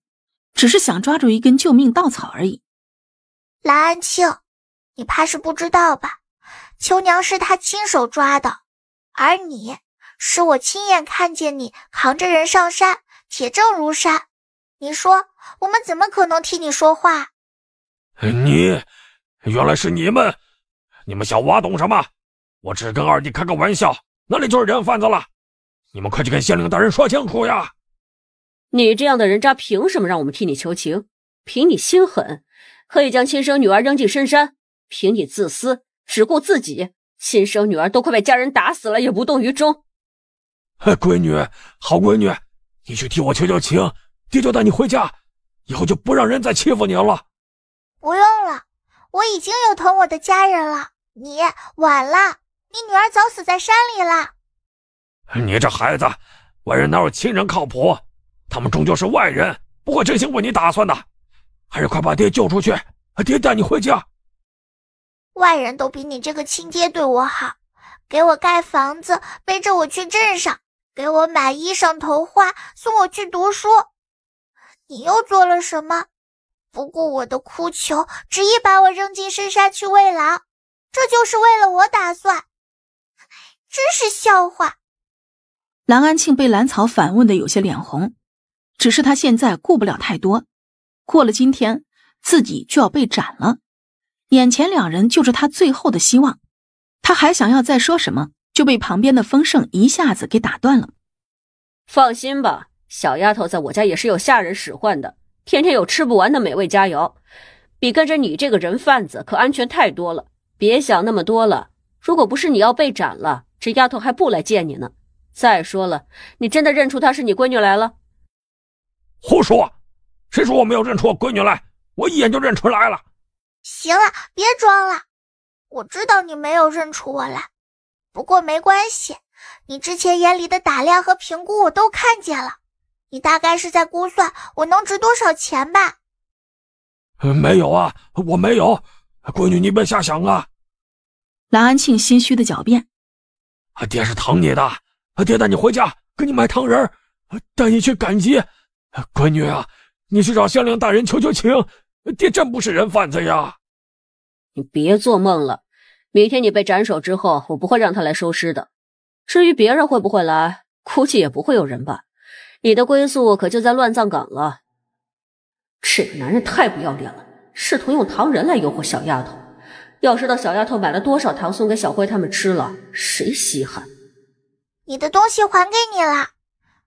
只是想抓住一根救命稻草而已。蓝安庆，你怕是不知道吧？秋娘是他亲手抓的，而你……是我亲眼看见你扛着人上山，铁证如山。你说我们怎么可能替你说话？你原来是你们！你们小娃懂什么？我只是跟二弟开个玩笑，那里就是人贩子了。你们快去跟县令大人说清楚呀！你这样的人渣，凭什么让我们替你求情？凭你心狠，可以将亲生女儿扔进深山；凭你自私，只顾自己，亲生女儿都快被家人打死了，也无动于衷。[laughs] 闺女，好闺女，你去替我求求情，爹就带你回家，以后就不让人再欺负你了。不用了，我已经有疼我的家人了。你晚了，你女儿早死在山里了。你这孩子，外人哪有亲人靠谱？他们终究是外人，不会真心为你打算的。还是快把爹救出去，爹带你回家。外人都比你这个亲爹对我好，给我盖房子，背着我去镇上。给我买衣裳、头花，送我去读书。你又做了什么？不顾我的哭求，执意把我扔进深山去喂狼。这就是为了我打算？真是笑话！蓝安庆被蓝草反问的有些脸红，只是他现在顾不了太多。过了今天，自己就要被斩了。眼前两人就是他最后的希望，他还想要再说什么？就被旁边的丰盛一下子给打断了。放心吧，小丫头在我家也是有下人使唤的，天天有吃不完的美味佳肴，比跟着你这个人贩子可安全太多了。别想那么多了，如果不是你要被斩了，这丫头还不来见你呢。再说了，你真的认出她是你闺女来了？胡说，谁说我没有认出我闺女来？我一眼就认出来了。行了，别装了，我知道你没有认出我来。不过没关系，你之前眼里的打量和评估我都看见了。你大概是在估算我能值多少钱吧？没有啊，我没有，闺女你别瞎想啊！兰安庆心虚的狡辩。爹是疼你的，爹带你回家，给你买糖人儿，带你去赶集。闺女啊，你去找县令大人求求情，爹真不是人贩子呀！你别做梦了。明天你被斩首之后，我不会让他来收尸的。至于别人会不会来，估计也不会有人吧。你的归宿可就在乱葬岗了。这个男人太不要脸了，试图用糖人来诱惑小丫头。要知道，小丫头买了多少糖送给小辉他们吃了，谁稀罕？你的东西还给你了。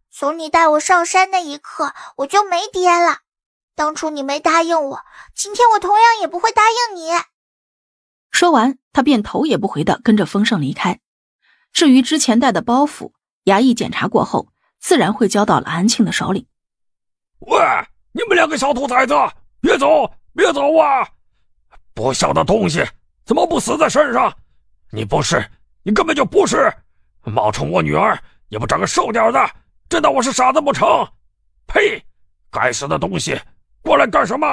从你带我上山那一刻，我就没爹了。当初你没答应我，今天我同样也不会答应你。说完，他便头也不回的跟着丰盛离开。至于之前带的包袱，衙役检查过后，自然会交到了安庆的手里。喂，你们两个小兔崽子，别走，别走啊！不孝的东西，怎么不死在身上？你不是，你根本就不是，冒充我女儿，也不长个瘦点的，真当我是傻子不成？呸！该死的东西，过来干什么？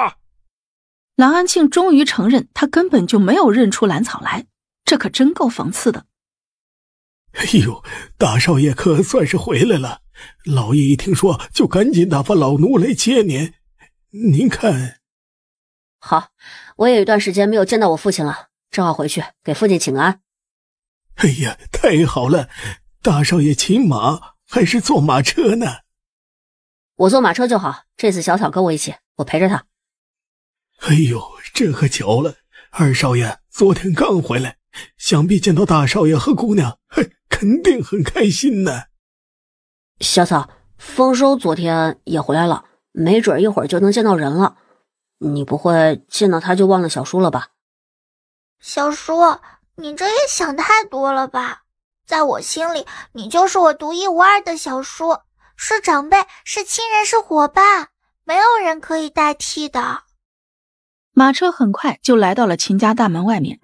蓝安庆终于承认，他根本就没有认出兰草来，这可真够讽刺的。哎呦，大少爷可算是回来了，老爷一听说就赶紧打发老奴来接您。您看，好，我也有一段时间没有见到我父亲了，正好回去给父亲请安。哎呀，太好了，大少爷骑马还是坐马车呢？我坐马车就好，这次小草跟我一起，我陪着她。哎呦，真巧了！二少爷昨天刚回来，想必见到大少爷和姑娘，嘿，肯定很开心呢。小草丰收昨天也回来了，没准一会儿就能见到人了。你不会见到他就忘了小叔了吧？小叔，你这也想太多了吧？在我心里，你就是我独一无二的小叔，是长辈，是亲人，是伙伴，没有人可以代替的。马车很快就来到了秦家大门外面。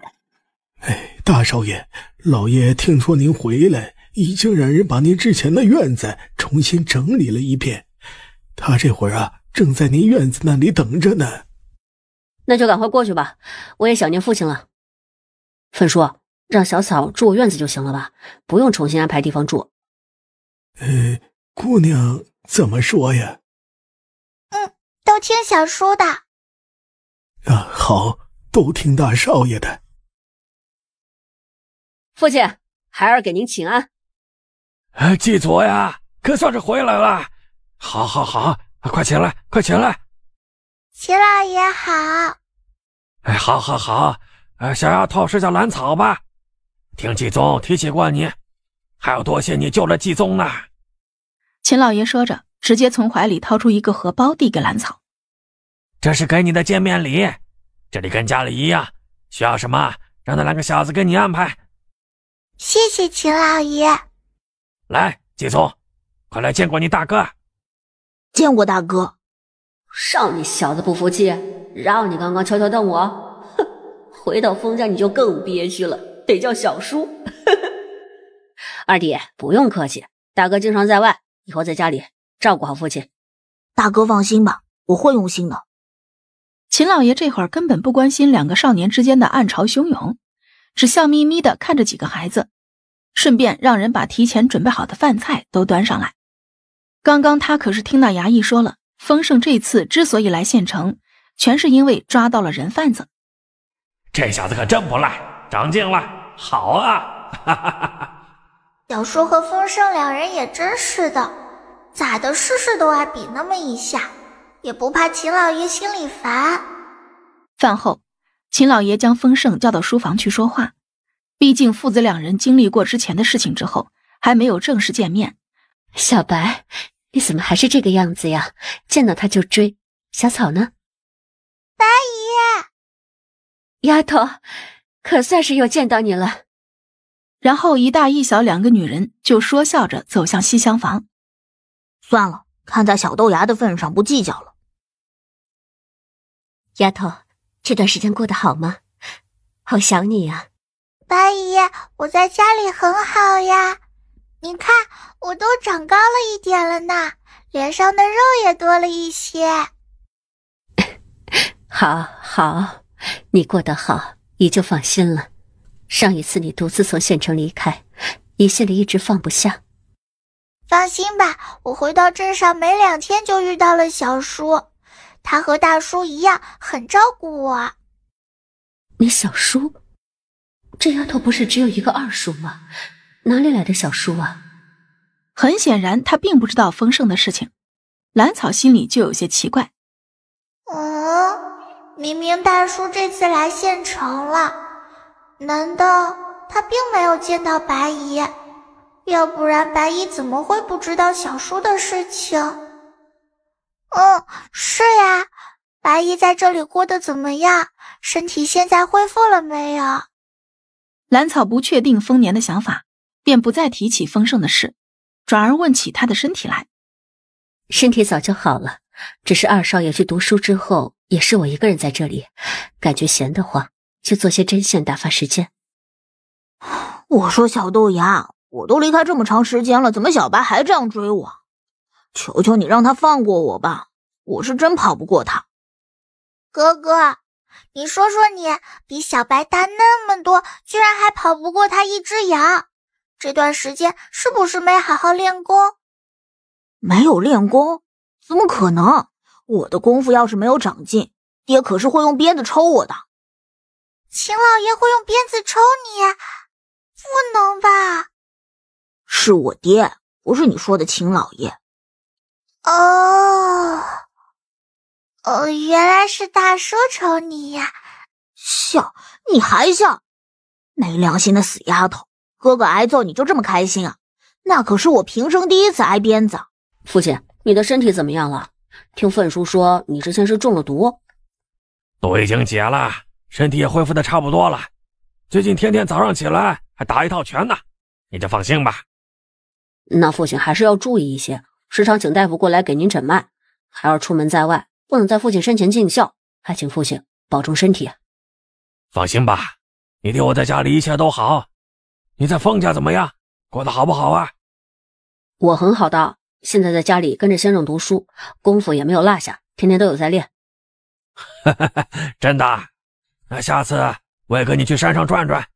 哎，大少爷，老爷听说您回来，已经让人把您之前的院子重新整理了一遍。他这会儿啊，正在您院子那里等着呢。那就赶快过去吧，我也想念父亲了。粉叔，让小嫂住我院子就行了吧，不用重新安排地方住。嗯，姑娘怎么说呀？嗯，都听小叔的。啊，好，都听大少爷的。父亲，孩儿给您请安。啊，祭祖呀，可算是回来了。好，好，好，快起来，快起来。秦老爷好。哎，好，好，好。啊，小丫头是叫兰草吧？听继宗提起过你，还要多谢你救了继宗呢。秦老爷说着，直接从怀里掏出一个荷包，递给兰草。这是给你的见面礼，这里跟家里一样，需要什么让那两个小子给你安排。谢谢秦老爷。来，季聪，快来见过你大哥。见过大哥。让你小子不服气，让你刚刚悄悄瞪我。哼！[laughs] 回到封家你就更憋屈了，得叫小叔。[laughs] 二弟不用客气，大哥经常在外，以后在家里照顾好父亲。大哥放心吧，我会用心的。秦老爷这会儿根本不关心两个少年之间的暗潮汹涌，只笑眯眯的看着几个孩子，顺便让人把提前准备好的饭菜都端上来。刚刚他可是听那衙役说了，丰盛这次之所以来县城，全是因为抓到了人贩子。这小子可真不赖，长进了，好啊！小叔和丰盛两人也真是的，咋的，事事都爱比那么一下。也不怕秦老爷心里烦。饭后，秦老爷将丰盛叫到书房去说话。毕竟父子两人经历过之前的事情之后，还没有正式见面。小白，你怎么还是这个样子呀？见到他就追。小草呢？白姨，丫头，可算是又见到你了。然后一大一小两个女人就说笑着走向西厢房。算了，看在小豆芽的份上，不计较了。丫头，这段时间过得好吗？好想你呀，白姨。我在家里很好呀，你看，我都长高了一点了呢，脸上的肉也多了一些。[laughs] 好好，你过得好，你就放心了。上一次你独自从县城离开，你心里一直放不下。放心吧，我回到镇上没两天就遇到了小叔。他和大叔一样，很照顾我。你小叔？这丫头不是只有一个二叔吗？哪里来的小叔啊？很显然，他并不知道丰盛的事情。兰草心里就有些奇怪。嗯，明明大叔这次来县城了，难道他并没有见到白姨？要不然，白姨怎么会不知道小叔的事情？嗯，是呀，白衣在这里过得怎么样？身体现在恢复了没有？兰草不确定丰年的想法，便不再提起丰盛的事，转而问起他的身体来。身体早就好了，只是二少爷去读书之后，也是我一个人在这里，感觉闲得慌，就做些针线打发时间。[sighs] 我说小豆芽，我都离开这么长时间了，怎么小白还这样追我？求求你让他放过我吧！我是真跑不过他。哥哥，你说说你比小白大那么多，居然还跑不过他一只羊？这段时间是不是没好好练功？没有练功？怎么可能？我的功夫要是没有长进，爹可是会用鞭子抽我的。秦老爷会用鞭子抽你？不能吧？是我爹，不是你说的秦老爷。哦哦，原来是大叔宠你呀！笑，你还笑？没良心的死丫头，哥哥挨揍你就这么开心啊？那可是我平生第一次挨鞭子。父亲，你的身体怎么样了？听愤叔说，你之前是中了毒，毒已经解了，身体也恢复的差不多了。最近天天早上起来还打一套拳呢，你就放心吧。那父亲还是要注意一些。时常请大夫过来给您诊脉。孩儿出门在外，不能在父亲身前尽孝，还请父亲保重身体。放心吧，你爹我在家里一切都好。你在凤家怎么样？过得好不好啊？我很好的，现在在家里跟着先生读书，功夫也没有落下，天天都有在练。[laughs] 真的？那下次我也跟你去山上转转。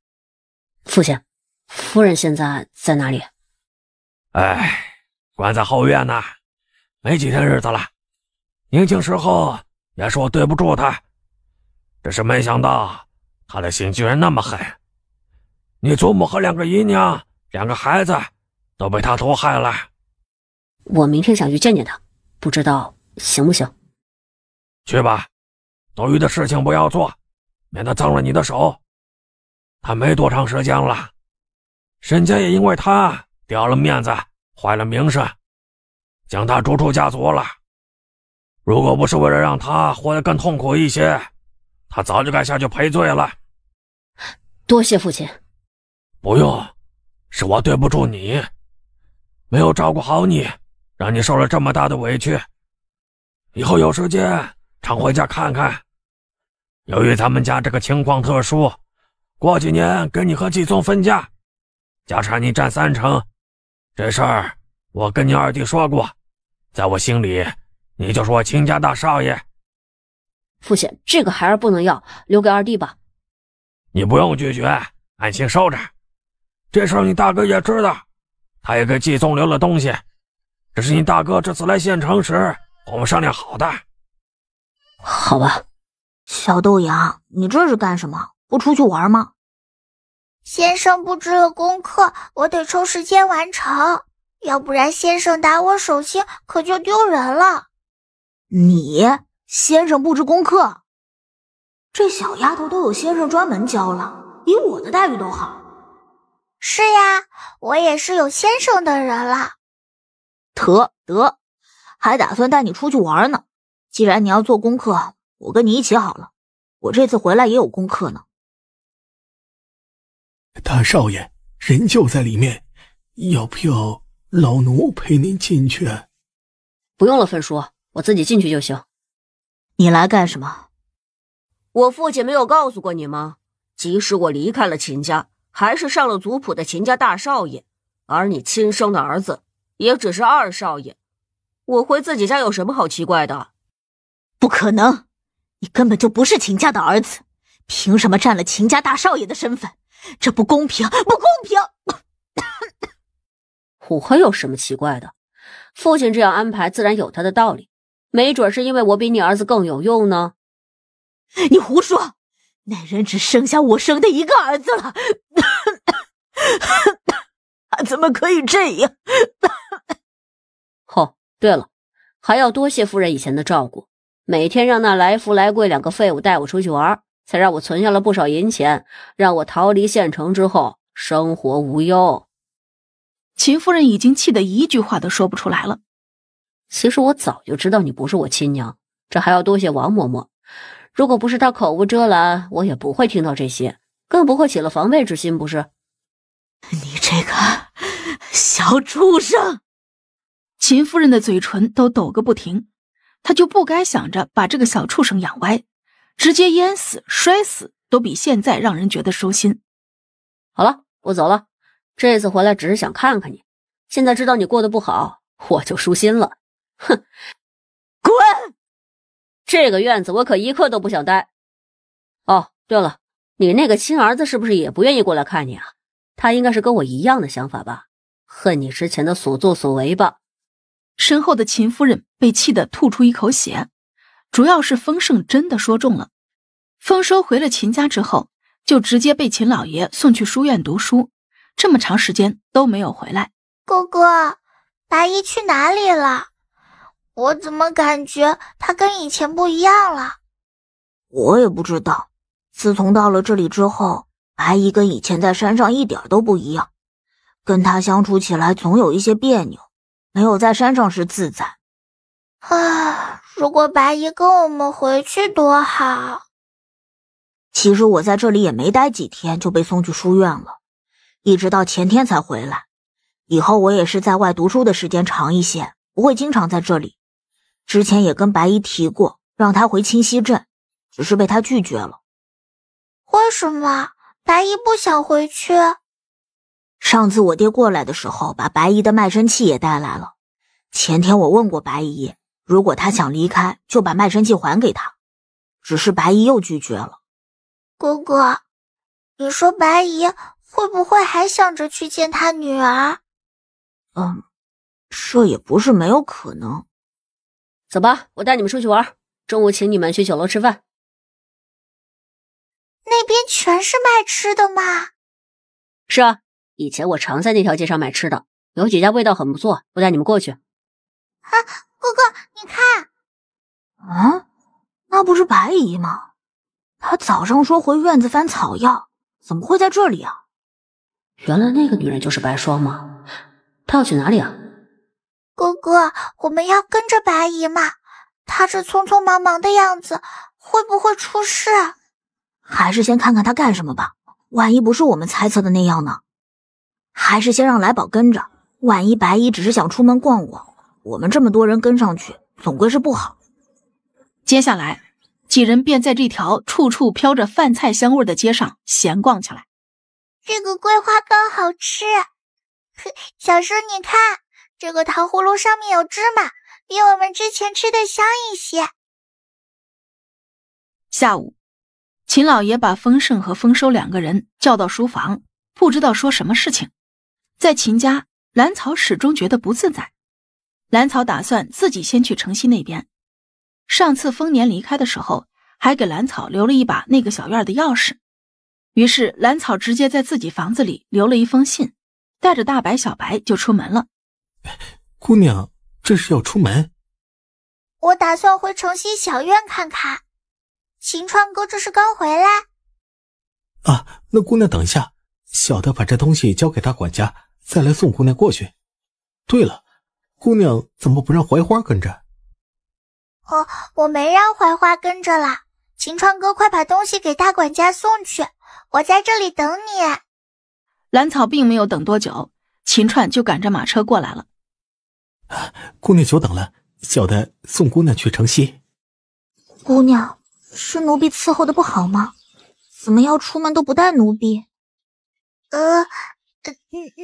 父亲，夫人现在在哪里？哎。关在后院呢，没几天日子了。宁静时候也是我对不住他，只是没想到他的心居然那么狠。你祖母和两个姨娘、两个孩子都被他毒害了。我明天想去见见他，不知道行不行？去吧，多余的事情不要做，免得脏了你的手。他没多长时间了，沈家也因为他掉了面子。坏了名声，将他逐出家族了。如果不是为了让他活得更痛苦一些，他早就该下去赔罪了。多谢父亲。不用，是我对不住你，没有照顾好你，让你受了这么大的委屈。以后有时间常回家看看。由于咱们家这个情况特殊，过几年跟你和继宗分家，家产你占三成。这事儿我跟你二弟说过，在我心里，你就是我秦家大少爷。父亲，这个孩儿不能要，留给二弟吧。你不用拒绝，俺先收着。这事儿你大哥也知道，他也给继宗留了东西。这是你大哥这次来县城时，我们商量好的。好吧，小豆芽，你这是干什么？不出去玩吗？先生布置了功课，我得抽时间完成，要不然先生打我手心可就丢人了。你先生布置功课，这小丫头都有先生专门教了，比我的待遇都好。是呀，我也是有先生的人了。得得，还打算带你出去玩呢。既然你要做功课，我跟你一起好了。我这次回来也有功课呢。大少爷，人就在里面，要不要老奴陪您进去？不用了，芬叔，我自己进去就行。你来干什么？我父亲没有告诉过你吗？即使我离开了秦家，还是上了族谱的秦家大少爷，而你亲生的儿子也只是二少爷。我回自己家有什么好奇怪的？不可能，你根本就不是秦家的儿子，凭什么占了秦家大少爷的身份？这不公平，不公平！我 [coughs] 有什么奇怪的？父亲这样安排，自然有他的道理。没准是因为我比你儿子更有用呢。你胡说！那人只剩下我生的一个儿子了，他 [coughs] 怎么可以这样？哦，对了，还要多谢夫人以前的照顾，每天让那来福、来贵两个废物带我出去玩。才让我存下了不少银钱，让我逃离县城之后生活无忧。秦夫人已经气得一句话都说不出来了。其实我早就知道你不是我亲娘，这还要多谢王嬷嬷。如果不是她口无遮拦，我也不会听到这些，更不会起了防备之心，不是？你这个小畜生！[laughs] 秦夫人的嘴唇都抖个不停，她就不该想着把这个小畜生养歪。直接淹死、摔死都比现在让人觉得舒心。好了，我走了。这次回来只是想看看你。现在知道你过得不好，我就舒心了。哼，滚！这个院子我可一刻都不想待。哦，对了，你那个亲儿子是不是也不愿意过来看你啊？他应该是跟我一样的想法吧？恨你之前的所作所为吧？身后的秦夫人被气得吐出一口血。主要是丰盛真的说中了，丰收回了秦家之后，就直接被秦老爷送去书院读书，这么长时间都没有回来。哥哥，白姨去哪里了？我怎么感觉她跟以前不一样了？我也不知道，自从到了这里之后，白姨跟以前在山上一点都不一样，跟他相处起来总有一些别扭，没有在山上时自在。啊。如果白姨跟我们回去多好。其实我在这里也没待几天，就被送去书院了，一直到前天才回来。以后我也是在外读书的时间长一些，不会经常在这里。之前也跟白姨提过，让她回清溪镇，只是被她拒绝了。为什么白姨不想回去？上次我爹过来的时候，把白姨的卖身契也带来了。前天我问过白姨。如果他想离开，就把卖身契还给他。只是白姨又拒绝了。哥哥，你说白姨会不会还想着去见他女儿？嗯，这也不是没有可能。走吧，我带你们出去玩，中午请你们去酒楼吃饭。那边全是卖吃的吗？是啊，以前我常在那条街上买吃的，有几家味道很不错，我带你们过去。啊。哥哥，你看，嗯，那不是白姨吗？她早上说回院子翻草药，怎么会在这里啊？原来那个女人就是白霜吗？她要去哪里啊？哥哥，我们要跟着白姨吗？她这匆匆忙忙的样子，会不会出事？还是先看看她干什么吧，万一不是我们猜测的那样呢？还是先让来宝跟着，万一白姨只是想出门逛逛。我们这么多人跟上去，总归是不好。接下来，几人便在这条处处飘着饭菜香味的街上闲逛起来。这个桂花糕好吃，小叔你看，这个糖葫芦上面有芝麻，比我们之前吃的香一些。下午，秦老爷把丰盛和丰收两个人叫到书房，不知道说什么事情。在秦家，兰草始终觉得不自在。兰草打算自己先去城西那边。上次丰年离开的时候，还给兰草留了一把那个小院的钥匙。于是兰草直接在自己房子里留了一封信，带着大白、小白就出门了。[laughs] 姑娘，这是要出门？我打算回城西小院看看。秦川哥，这是刚回来。啊，那姑娘等一下，小的把这东西交给大管家，再来送姑娘过去。对了。姑娘怎么不让槐花跟着？哦，我没让槐花跟着啦。秦川哥，快把东西给大管家送去，我在这里等你。兰草并没有等多久，秦川就赶着马车过来了。啊，姑娘久等了，小的送姑娘去城西。姑娘是奴婢伺候的不好吗？怎么要出门都不带奴婢？呃，呃，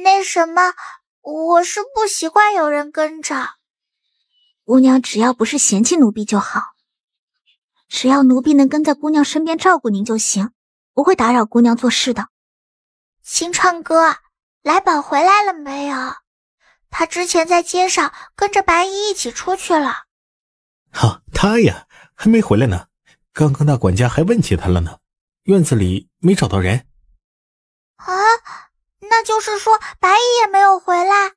那什么。我是不习惯有人跟着，姑娘只要不是嫌弃奴婢就好，只要奴婢能跟在姑娘身边照顾您就行，不会打扰姑娘做事的。清川哥，来宝回来了没有？他之前在街上跟着白衣一起出去了。哈，他呀，还没回来呢。刚刚那管家还问起他了呢，院子里没找到人。啊。那就是说，白姨也没有回来，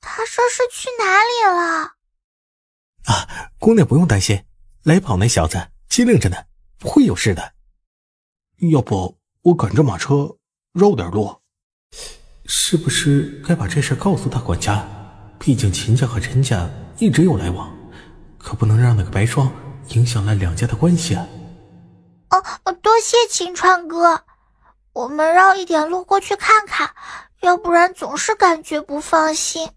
她这是去哪里了？啊，姑娘不用担心，来跑那小子机灵着呢，不会有事的。要不我赶着马车绕点路？是不是该把这事告诉大管家？毕竟秦家和陈家一直有来往，可不能让那个白霜影响了两家的关系啊。哦，多谢秦川哥。我们绕一点路过去看看，要不然总是感觉不放心。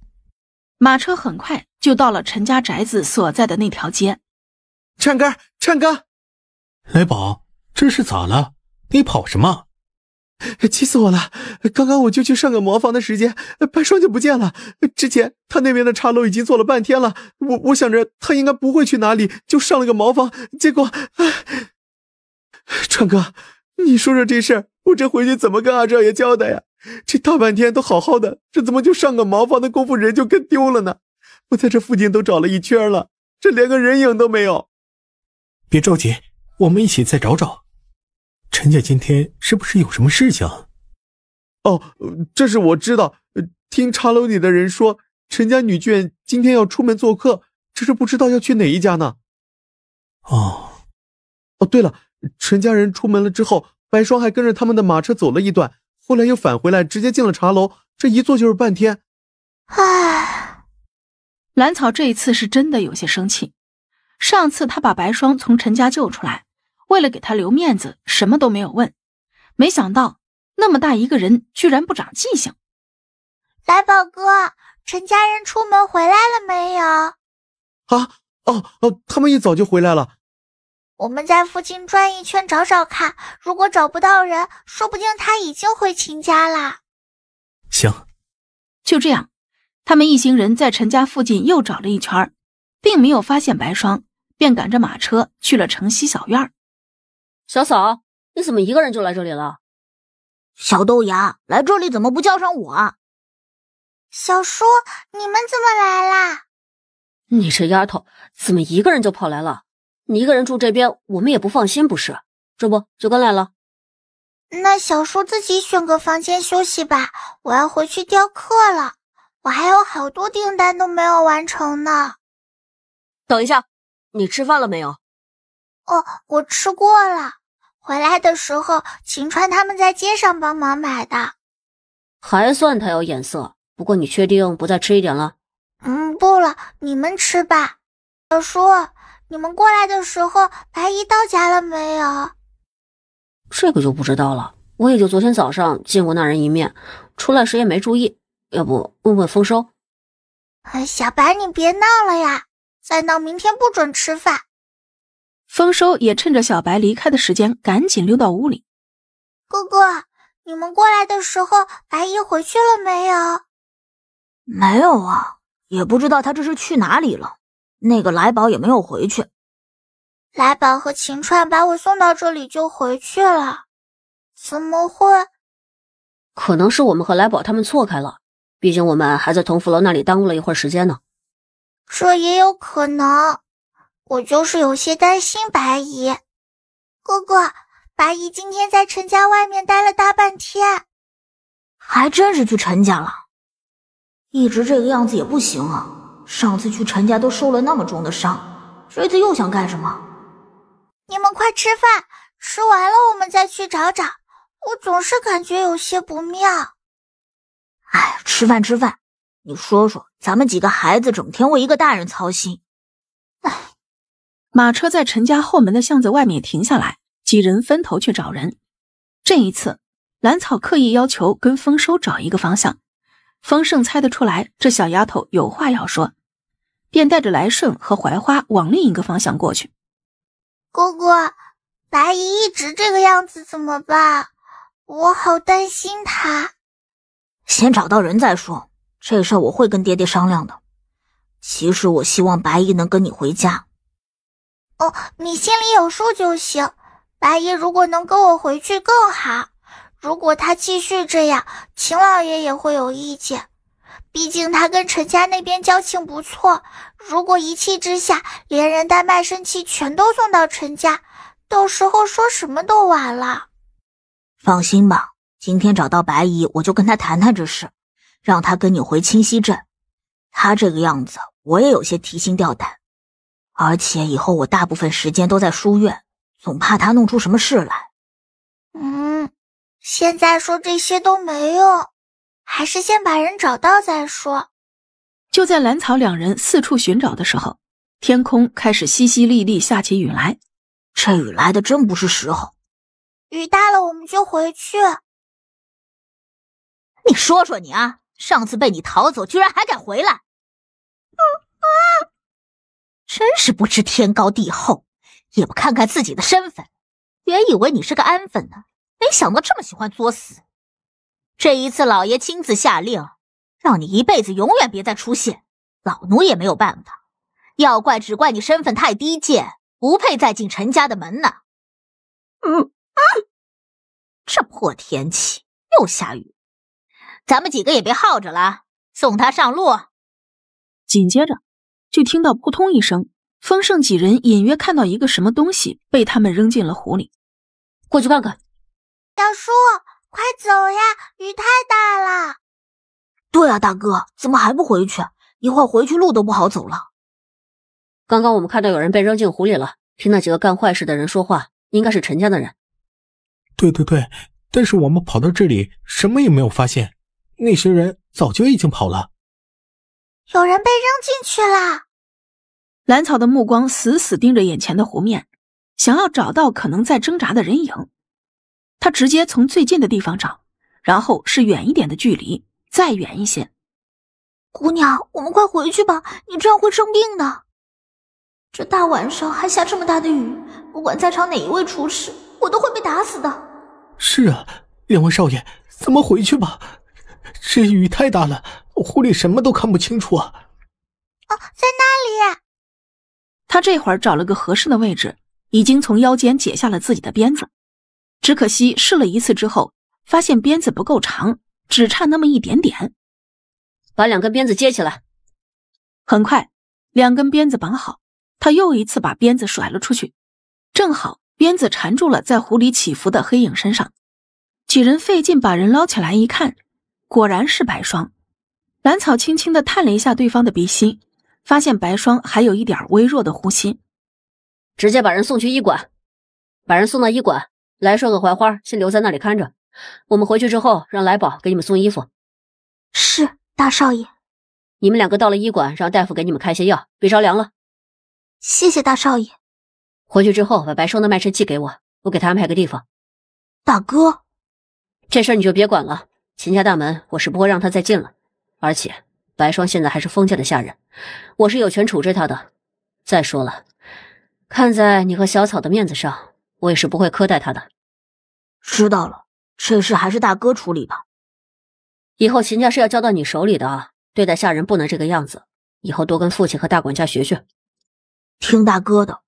马车很快就到了陈家宅子所在的那条街。唱歌，唱歌！雷宝，这是咋了？你跑什么？气死我了！刚刚我就去上个茅房的时间，白霜就不见了。之前他那边的茶楼已经坐了半天了，我我想着他应该不会去哪里，就上了个茅房，结果川哥。你说说这事儿，我这回去怎么跟二少爷交代呀？这大半天都好好的，这怎么就上个茅房的功夫人就跟丢了呢？我在这附近都找了一圈了，这连个人影都没有。别着急，我们一起再找找。陈家今天是不是有什么事情？哦，这是我知道，听茶楼里的人说，陈家女眷今天要出门做客，只是不知道要去哪一家呢。哦，哦，对了。陈家人出门了之后，白霜还跟着他们的马车走了一段，后来又返回来，直接进了茶楼，这一坐就是半天。唉，兰草这一次是真的有些生气。上次他把白霜从陈家救出来，为了给他留面子，什么都没有问，没想到那么大一个人居然不长记性。来宝哥，陈家人出门回来了没有？啊，哦哦，他们一早就回来了。我们在附近转一圈找找看，如果找不到人，说不定他已经回秦家了。行，就这样。他们一行人在陈家附近又找了一圈，并没有发现白霜，便赶着马车去了城西小院。小嫂，你怎么一个人就来这里了？小豆芽，来这里怎么不叫上我？小叔，你们怎么来了？你这丫头，怎么一个人就跑来了？你一个人住这边，我们也不放心，不是？这不就跟来了？那小叔自己选个房间休息吧，我要回去雕刻了，我还有好多订单都没有完成呢。等一下，你吃饭了没有？哦，我吃过了，回来的时候秦川他们在街上帮忙买的，还算他有眼色。不过你确定不再吃一点了？嗯，不了，你们吃吧，小叔。你们过来的时候，白衣到家了没有？这个就不知道了。我也就昨天早上见过那人一面，出来时也没注意。要不问问丰收？哎，小白，你别闹了呀！再闹，明天不准吃饭。丰收也趁着小白离开的时间，赶紧溜到屋里。哥哥，你们过来的时候，白衣回去了没有？没有啊，也不知道他这是去哪里了。那个来宝也没有回去，来宝和秦川把我送到这里就回去了，怎么会？可能是我们和来宝他们错开了，毕竟我们还在同福楼那里耽误了一会儿时间呢。这也有可能，我就是有些担心白姨。哥哥，白姨今天在陈家外面待了大半天，还真是去陈家了。一直这个样子也不行啊。上次去陈家都受了那么重的伤，这次又想干什么？你们快吃饭，吃完了我们再去找找。我总是感觉有些不妙。哎，吃饭吃饭，你说说，咱们几个孩子整天为一个大人操心。哎，马车在陈家后门的巷子外面停下来，几人分头去找人。这一次，兰草刻意要求跟丰收找一个方向。丰盛猜得出来，这小丫头有话要说。便带着来顺和槐花往另一个方向过去。哥哥，白姨一直这个样子怎么办？我好担心她。先找到人再说，这事我会跟爹爹商量的。其实我希望白姨能跟你回家。哦，你心里有数就行。白姨如果能跟我回去更好。如果她继续这样，秦老爷也会有意见。毕竟他跟陈家那边交情不错，如果一气之下连人带卖身契全都送到陈家，到时候说什么都晚了。放心吧，今天找到白姨，我就跟他谈谈这事，让他跟你回清溪镇。他这个样子，我也有些提心吊胆，而且以后我大部分时间都在书院，总怕他弄出什么事来。嗯，现在说这些都没用。还是先把人找到再说。就在兰草两人四处寻找的时候，天空开始淅淅沥沥下起雨来。这雨来的真不是时候。雨大了，我们就回去。你说说你啊，上次被你逃走，居然还敢回来？啊啊！真是不知天高地厚，也不看看自己的身份。原以为你是个安粉呢，没想到这么喜欢作死。这一次，老爷亲自下令，让你一辈子永远别再出现。老奴也没有办法，要怪只怪你身份太低贱，不配再进陈家的门呢。嗯嗯，这破天气又下雨，咱们几个也别耗着了，送他上路。紧接着，就听到扑通一声，丰盛几人隐约看到一个什么东西被他们扔进了湖里，过去看看。大叔。快走呀！雨太大了。对啊，大哥，怎么还不回去？一会儿回去路都不好走了。刚刚我们看到有人被扔进湖里了，听那几个干坏事的人说话，应该是陈家的人。对对对，但是我们跑到这里，什么也没有发现，那些人早就已经跑了。有人被扔进去了。兰草的目光死死盯着眼前的湖面，想要找到可能在挣扎的人影。他直接从最近的地方找，然后是远一点的距离，再远一些。姑娘，我们快回去吧，你这样会生病的。这大晚上还下这么大的雨，不管在场哪一位厨师，我都会被打死的。是啊，两位少爷，咱们回去吧。这雨太大了，我糊里什么都看不清楚啊。啊，在那里。他这会儿找了个合适的位置，已经从腰间解下了自己的鞭子。只可惜试了一次之后，发现鞭子不够长，只差那么一点点。把两根鞭子接起来。很快，两根鞭子绑好，他又一次把鞭子甩了出去，正好鞭子缠住了在湖里起伏的黑影身上。几人费劲把人捞起来，一看，果然是白霜。兰草轻轻的探了一下对方的鼻息，发现白霜还有一点微弱的呼吸。直接把人送去医馆，把人送到医馆。来顺和槐花先留在那里看着，我们回去之后让来宝给你们送衣服。是大少爷，你们两个到了医馆，让大夫给你们开些药，别着凉了。谢谢大少爷。回去之后把白霜的卖身契给我，我给他安排个地方。大哥，这事你就别管了。秦家大门我是不会让他再进了，而且白霜现在还是封家的下人，我是有权处置他的。再说了，看在你和小草的面子上。我也是不会苛待他的。知道了，这事还是大哥处理吧。以后秦家是要交到你手里的啊，对待下人不能这个样子。以后多跟父亲和大管家学学。听大哥的。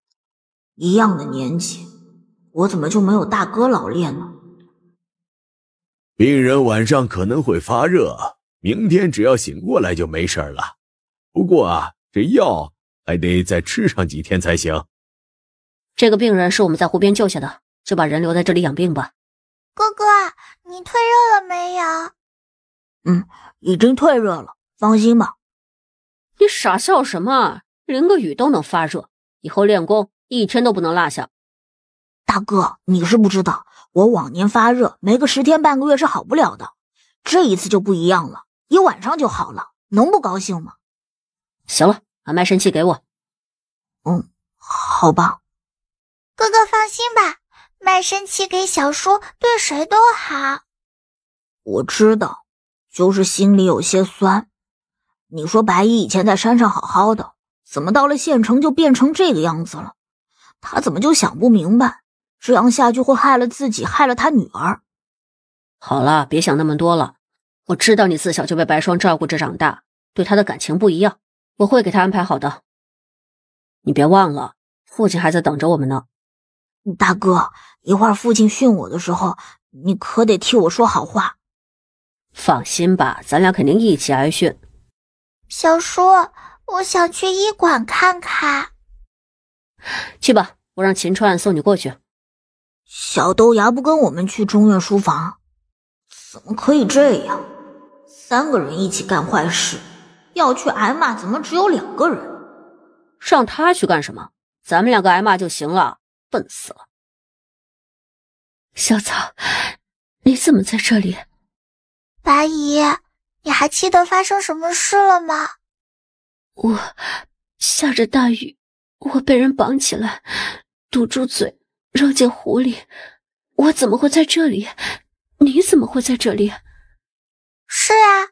一样的年纪，我怎么就没有大哥老练呢？病人晚上可能会发热，明天只要醒过来就没事了。不过啊，这药还得再吃上几天才行。这个病人是我们在湖边救下的，就把人留在这里养病吧。哥哥，你退热了没有？嗯，已经退热了，放心吧。你傻笑什么？淋个雨都能发热，以后练功一天都不能落下。大哥，你是不知道，我往年发热没个十天半个月是好不了的，这一次就不一样了，一晚上就好了，能不高兴吗？行了，把卖身契给我。嗯，好吧。哥哥，放心吧，卖身契给小叔对谁都好。我知道，就是心里有些酸。你说白衣以前在山上好好的，怎么到了县城就变成这个样子了？她怎么就想不明白？这样下去会害了自己，害了她女儿。好了，别想那么多了。我知道你自小就被白霜照顾着长大，对她的感情不一样。我会给她安排好的。你别忘了，父亲还在等着我们呢。大哥，一会儿父亲训我的时候，你可得替我说好话。放心吧，咱俩肯定一起挨训。小叔，我想去医馆看看。去吧，我让秦川送你过去。小豆芽不跟我们去中院书房，怎么可以这样？三个人一起干坏事，要去挨骂，怎么只有两个人？让他去干什么？咱们两个挨骂就行了。笨死了，小草，你怎么在这里？白姨，你还记得发生什么事了吗？我下着大雨，我被人绑起来，堵住嘴，扔进湖里。我怎么会在这里？你怎么会在这里？是啊，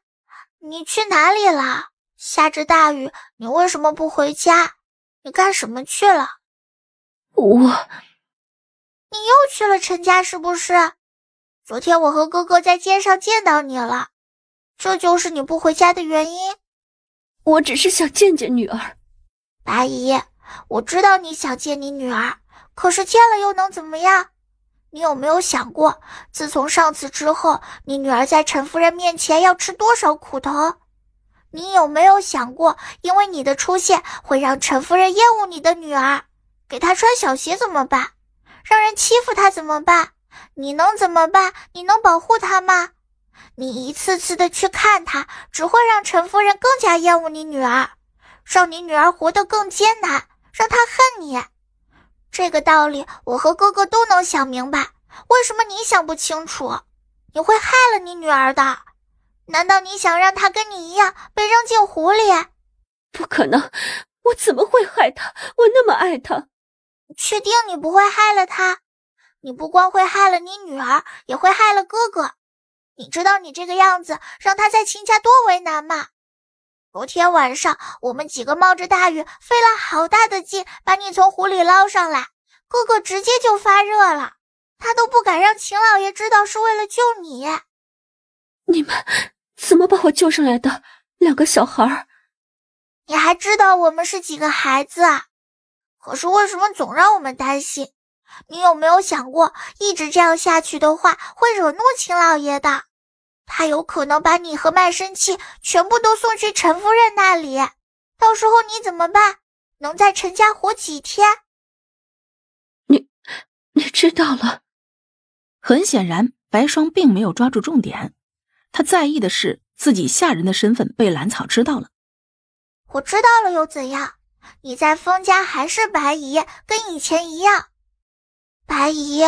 你去哪里了？下着大雨，你为什么不回家？你干什么去了？我，你又去了陈家是不是？昨天我和哥哥在街上见到你了，这就是你不回家的原因。我只是想见见女儿。阿姨，我知道你想见你女儿，可是见了又能怎么样？你有没有想过，自从上次之后，你女儿在陈夫人面前要吃多少苦头？你有没有想过，因为你的出现会让陈夫人厌恶你的女儿？给他穿小鞋怎么办？让人欺负他怎么办？你能怎么办？你能保护他吗？你一次次的去看他，只会让陈夫人更加厌恶你女儿，让你女儿活得更艰难，让他恨你。这个道理我和哥哥都能想明白，为什么你想不清楚？你会害了你女儿的。难道你想让他跟你一样被扔进湖里？不可能，我怎么会害他？我那么爱他。确定你不会害了他？你不光会害了你女儿，也会害了哥哥。你知道你这个样子让他在秦家多为难吗？昨天晚上我们几个冒着大雨，费了好大的劲把你从湖里捞上来。哥哥直接就发热了，他都不敢让秦老爷知道是为了救你。你们怎么把我救上来的？两个小孩儿，你还知道我们是几个孩子？啊？可是为什么总让我们担心？你有没有想过，一直这样下去的话，会惹怒秦老爷的。他有可能把你和卖身契全部都送去陈夫人那里，到时候你怎么办？能在陈家活几天？你你知道了？很显然，白霜并没有抓住重点。他在意的是自己下人的身份被兰草知道了。我知道了又怎样？你在封家还是白姨，跟以前一样。白姨，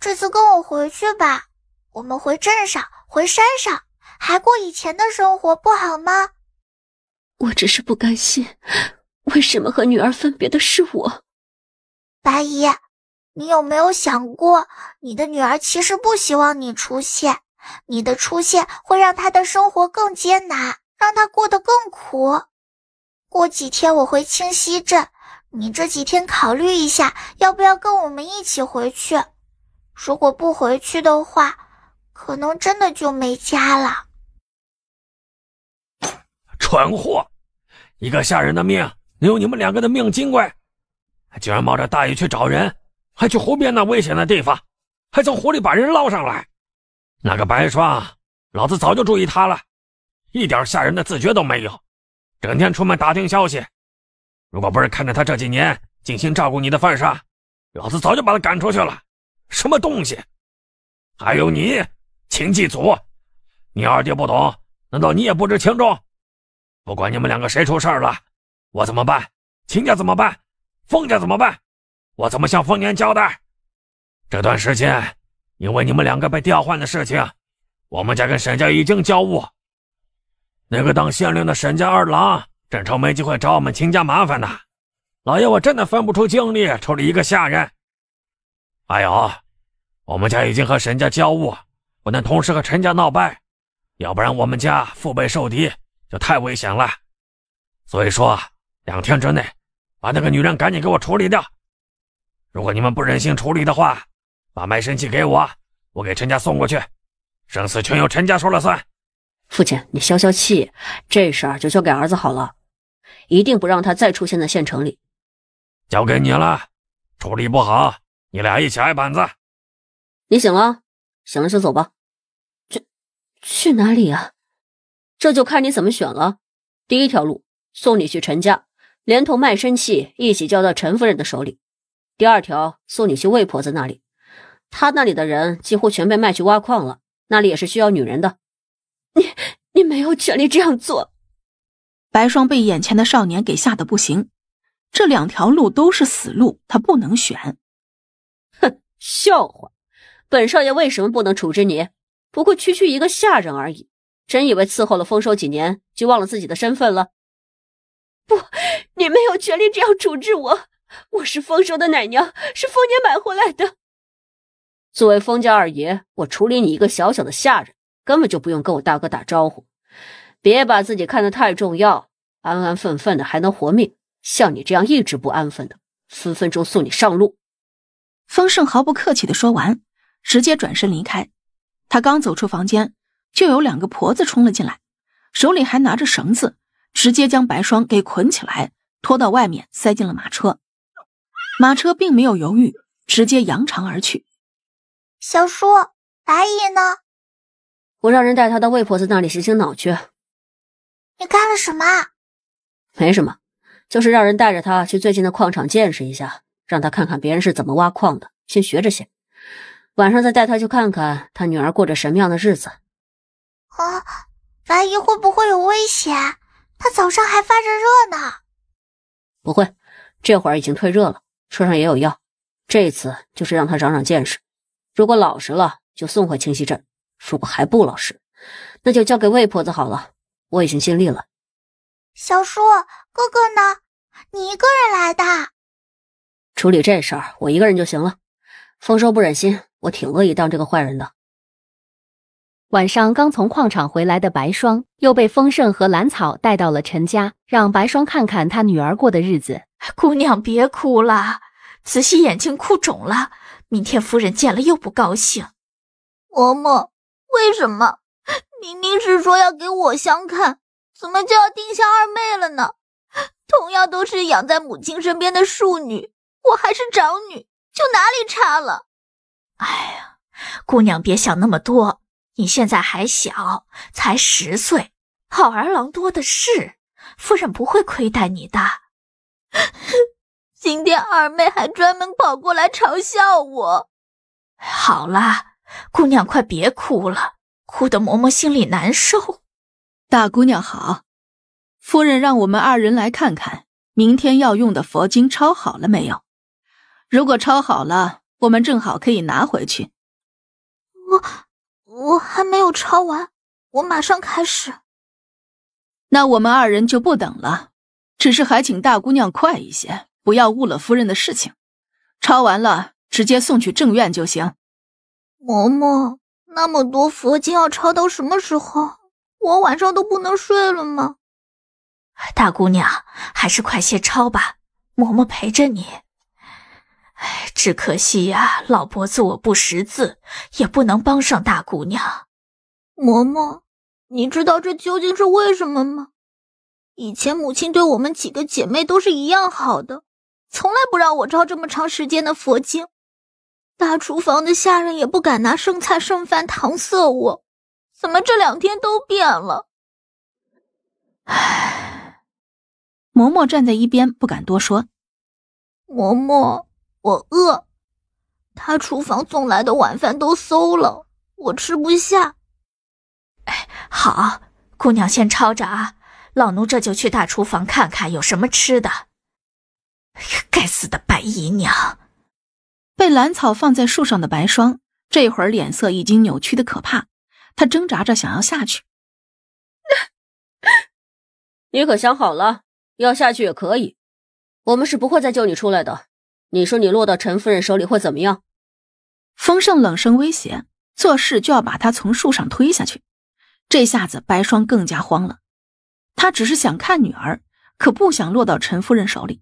这次跟我回去吧，我们回镇上，回山上，还过以前的生活，不好吗？我只是不甘心，为什么和女儿分别的是我？白姨，你有没有想过，你的女儿其实不希望你出现，你的出现会让她的生活更艰难，让她过得更苦。过几天我回清溪镇，你这几天考虑一下，要不要跟我们一起回去？如果不回去的话，可能真的就没家了。蠢货，一个下人的命，能有你们两个的命金贵，竟然冒着大雨去找人，还去湖边那危险的地方，还从湖里把人捞上来。那个白霜，老子早就注意他了，一点下人的自觉都没有。整天出门打听消息，如果不是看着他这几年尽心照顾你的份上，老子早就把他赶出去了。什么东西？还有你秦继祖，你二爹不懂，难道你也不知轻重？不管你们两个谁出事了，我怎么办？秦家怎么办？凤家怎么办？我怎么向凤年交代？这段时间因为你们两个被调换的事情，我们家跟沈家已经交恶。那个当县令的沈家二郎，正愁没机会找我们秦家麻烦呢。老爷，我真的分不出精力处理一个下人。还有，我们家已经和沈家交恶，不能同时和陈家闹掰，要不然我们家腹背受敌就太危险了。所以说，两天之内，把那个女人赶紧给我处理掉。如果你们不忍心处理的话，把卖身契给我，我给陈家送过去，生死全由陈家说了算。父亲，你消消气，这事儿就交给儿子好了，一定不让他再出现在县城里。交给你了，处理不好，你俩一起挨板子。你醒了，醒了就走吧。去去哪里呀？这就看你怎么选了。第一条路，送你去陈家，连同卖身契一起交到陈夫人的手里。第二条，送你去魏婆子那里，她那里的人几乎全被卖去挖矿了，那里也是需要女人的。你你没有权利这样做，白霜被眼前的少年给吓得不行。这两条路都是死路，他不能选。哼，笑话！本少爷为什么不能处置你？不过区区一个下人而已，真以为伺候了丰收几年就忘了自己的身份了？不，你没有权利这样处置我。我是丰收的奶娘，是丰年买回来的。作为丰家二爷，我处理你一个小小的下人。根本就不用跟我大哥打招呼，别把自己看得太重要，安安分分的还能活命，像你这样一直不安分的，分分钟送你上路。丰盛毫不客气地说完，直接转身离开。他刚走出房间，就有两个婆子冲了进来，手里还拿着绳子，直接将白霜给捆起来，拖到外面，塞进了马车。马车并没有犹豫，直接扬长而去。小叔，白姨呢？我让人带他到魏婆子那里洗洗脑去。你干了什么？没什么，就是让人带着他去最近的矿场见识一下，让他看看别人是怎么挖矿的，先学着些。晚上再带他去看看他女儿过着什么样的日子。啊，白姨会不会有危险？他早上还发着热呢。不会，这会儿已经退热了，车上也有药。这次就是让他长长见识，如果老实了，就送回清溪镇。如果还不老实，那就交给魏婆子好了。我已经尽力了。小叔，哥哥呢？你一个人来的？处理这事儿我一个人就行了。丰收不忍心，我挺乐意当这个坏人的。晚上刚从矿场回来的白霜，又被丰盛和兰草带到了陈家，让白霜看看他女儿过的日子。姑娘，别哭了，慈禧眼睛哭肿了，明天夫人见了又不高兴。嬷嬷。为什么明明是说要给我相看，怎么就要定下二妹了呢？同样都是养在母亲身边的庶女，我还是长女，就哪里差了？哎呀，姑娘别想那么多，你现在还小，才十岁，好儿郎多的是，夫人不会亏待你的。今天二妹还专门跑过来嘲笑我。好了。姑娘，快别哭了，哭得嬷嬷心里难受。大姑娘好，夫人让我们二人来看看，明天要用的佛经抄好了没有？如果抄好了，我们正好可以拿回去。我我还没有抄完，我马上开始。那我们二人就不等了，只是还请大姑娘快一些，不要误了夫人的事情。抄完了直接送去正院就行。嬷嬷，那么多佛经要抄到什么时候？我晚上都不能睡了吗？大姑娘，还是快些抄吧，嬷嬷陪着你。哎，只可惜呀，老伯子我不识字，也不能帮上大姑娘。嬷嬷，你知道这究竟是为什么吗？以前母亲对我们几个姐妹都是一样好的，从来不让我抄这么长时间的佛经。大厨房的下人也不敢拿剩菜剩饭搪塞我，怎么这两天都变了？唉，嬷嬷站在一边不敢多说。嬷嬷，我饿，她厨房送来的晚饭都馊了，我吃不下。哎，好，姑娘先抄着啊，老奴这就去大厨房看看有什么吃的。[laughs] 该死的白姨娘！被兰草放在树上的白霜，这会儿脸色已经扭曲的可怕。他挣扎着想要下去。[laughs] 你可想好了？要下去也可以，我们是不会再救你出来的。你说你落到陈夫人手里会怎么样？风盛冷声威胁，做事就要把他从树上推下去。这下子白霜更加慌了。他只是想看女儿，可不想落到陈夫人手里。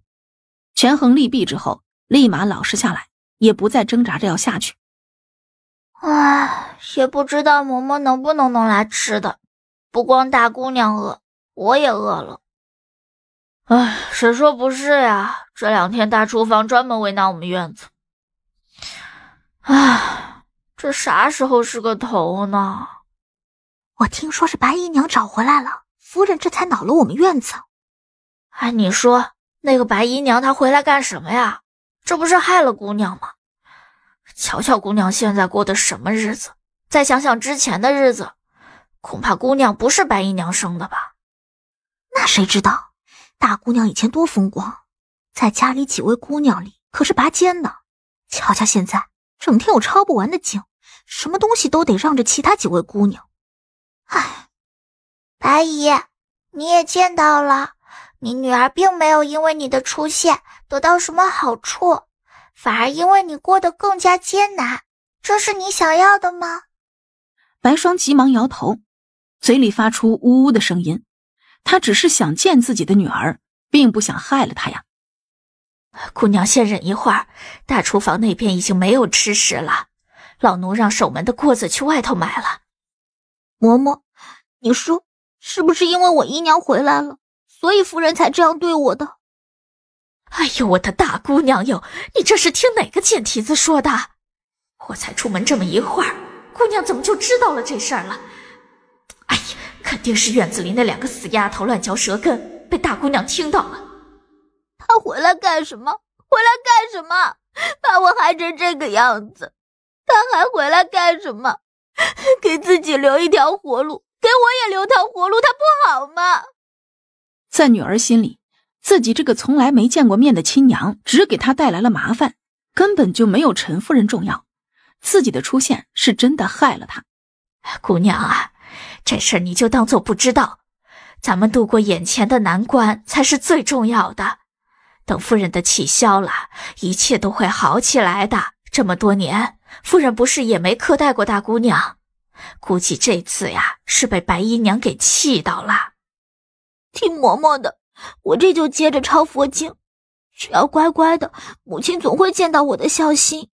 权衡利弊之后，立马老实下来。也不再挣扎着要下去。唉，也不知道嬷嬷能不能弄来吃的。不光大姑娘饿，我也饿了。唉，谁说不是呀？这两天大厨房专门为难我们院子。唉，这啥时候是个头呢？我听说是白姨娘找回来了，夫人这才恼了我们院子。哎，你说那个白姨娘她回来干什么呀？这不是害了姑娘吗？瞧瞧姑娘现在过的什么日子，再想想之前的日子，恐怕姑娘不是白姨娘生的吧？那谁知道？大姑娘以前多风光，在家里几位姑娘里可是拔尖的。瞧瞧现在，整天有抄不完的经，什么东西都得让着其他几位姑娘。哎，白姨，你也见到了。你女儿并没有因为你的出现得到什么好处，反而因为你过得更加艰难。这是你想要的吗？白霜急忙摇头，嘴里发出呜呜的声音。他只是想见自己的女儿，并不想害了她呀。姑娘，先忍一会儿，大厨房那边已经没有吃食了，老奴让守门的过子去外头买了。嬷嬷，你说是不是因为我姨娘回来了？所以夫人才这样对我的。哎呦，我的大姑娘哟，你这是听哪个贱蹄子说的？我才出门这么一会儿，姑娘怎么就知道了这事儿了？哎呀，肯定是院子里那两个死丫头乱嚼舌根，被大姑娘听到了。她回来干什么？回来干什么？把我害成这个样子，他还回来干什么？[laughs] 给自己留一条活路，给我也留条活路，他不好吗？在女儿心里，自己这个从来没见过面的亲娘，只给她带来了麻烦，根本就没有陈夫人重要。自己的出现是真的害了她。姑娘啊，这事儿你就当做不知道，咱们度过眼前的难关才是最重要的。等夫人的气消了，一切都会好起来的。这么多年，夫人不是也没苛待过大姑娘？估计这次呀，是被白姨娘给气到了。听嬷嬷的，我这就接着抄佛经。只要乖乖的，母亲总会见到我的孝心。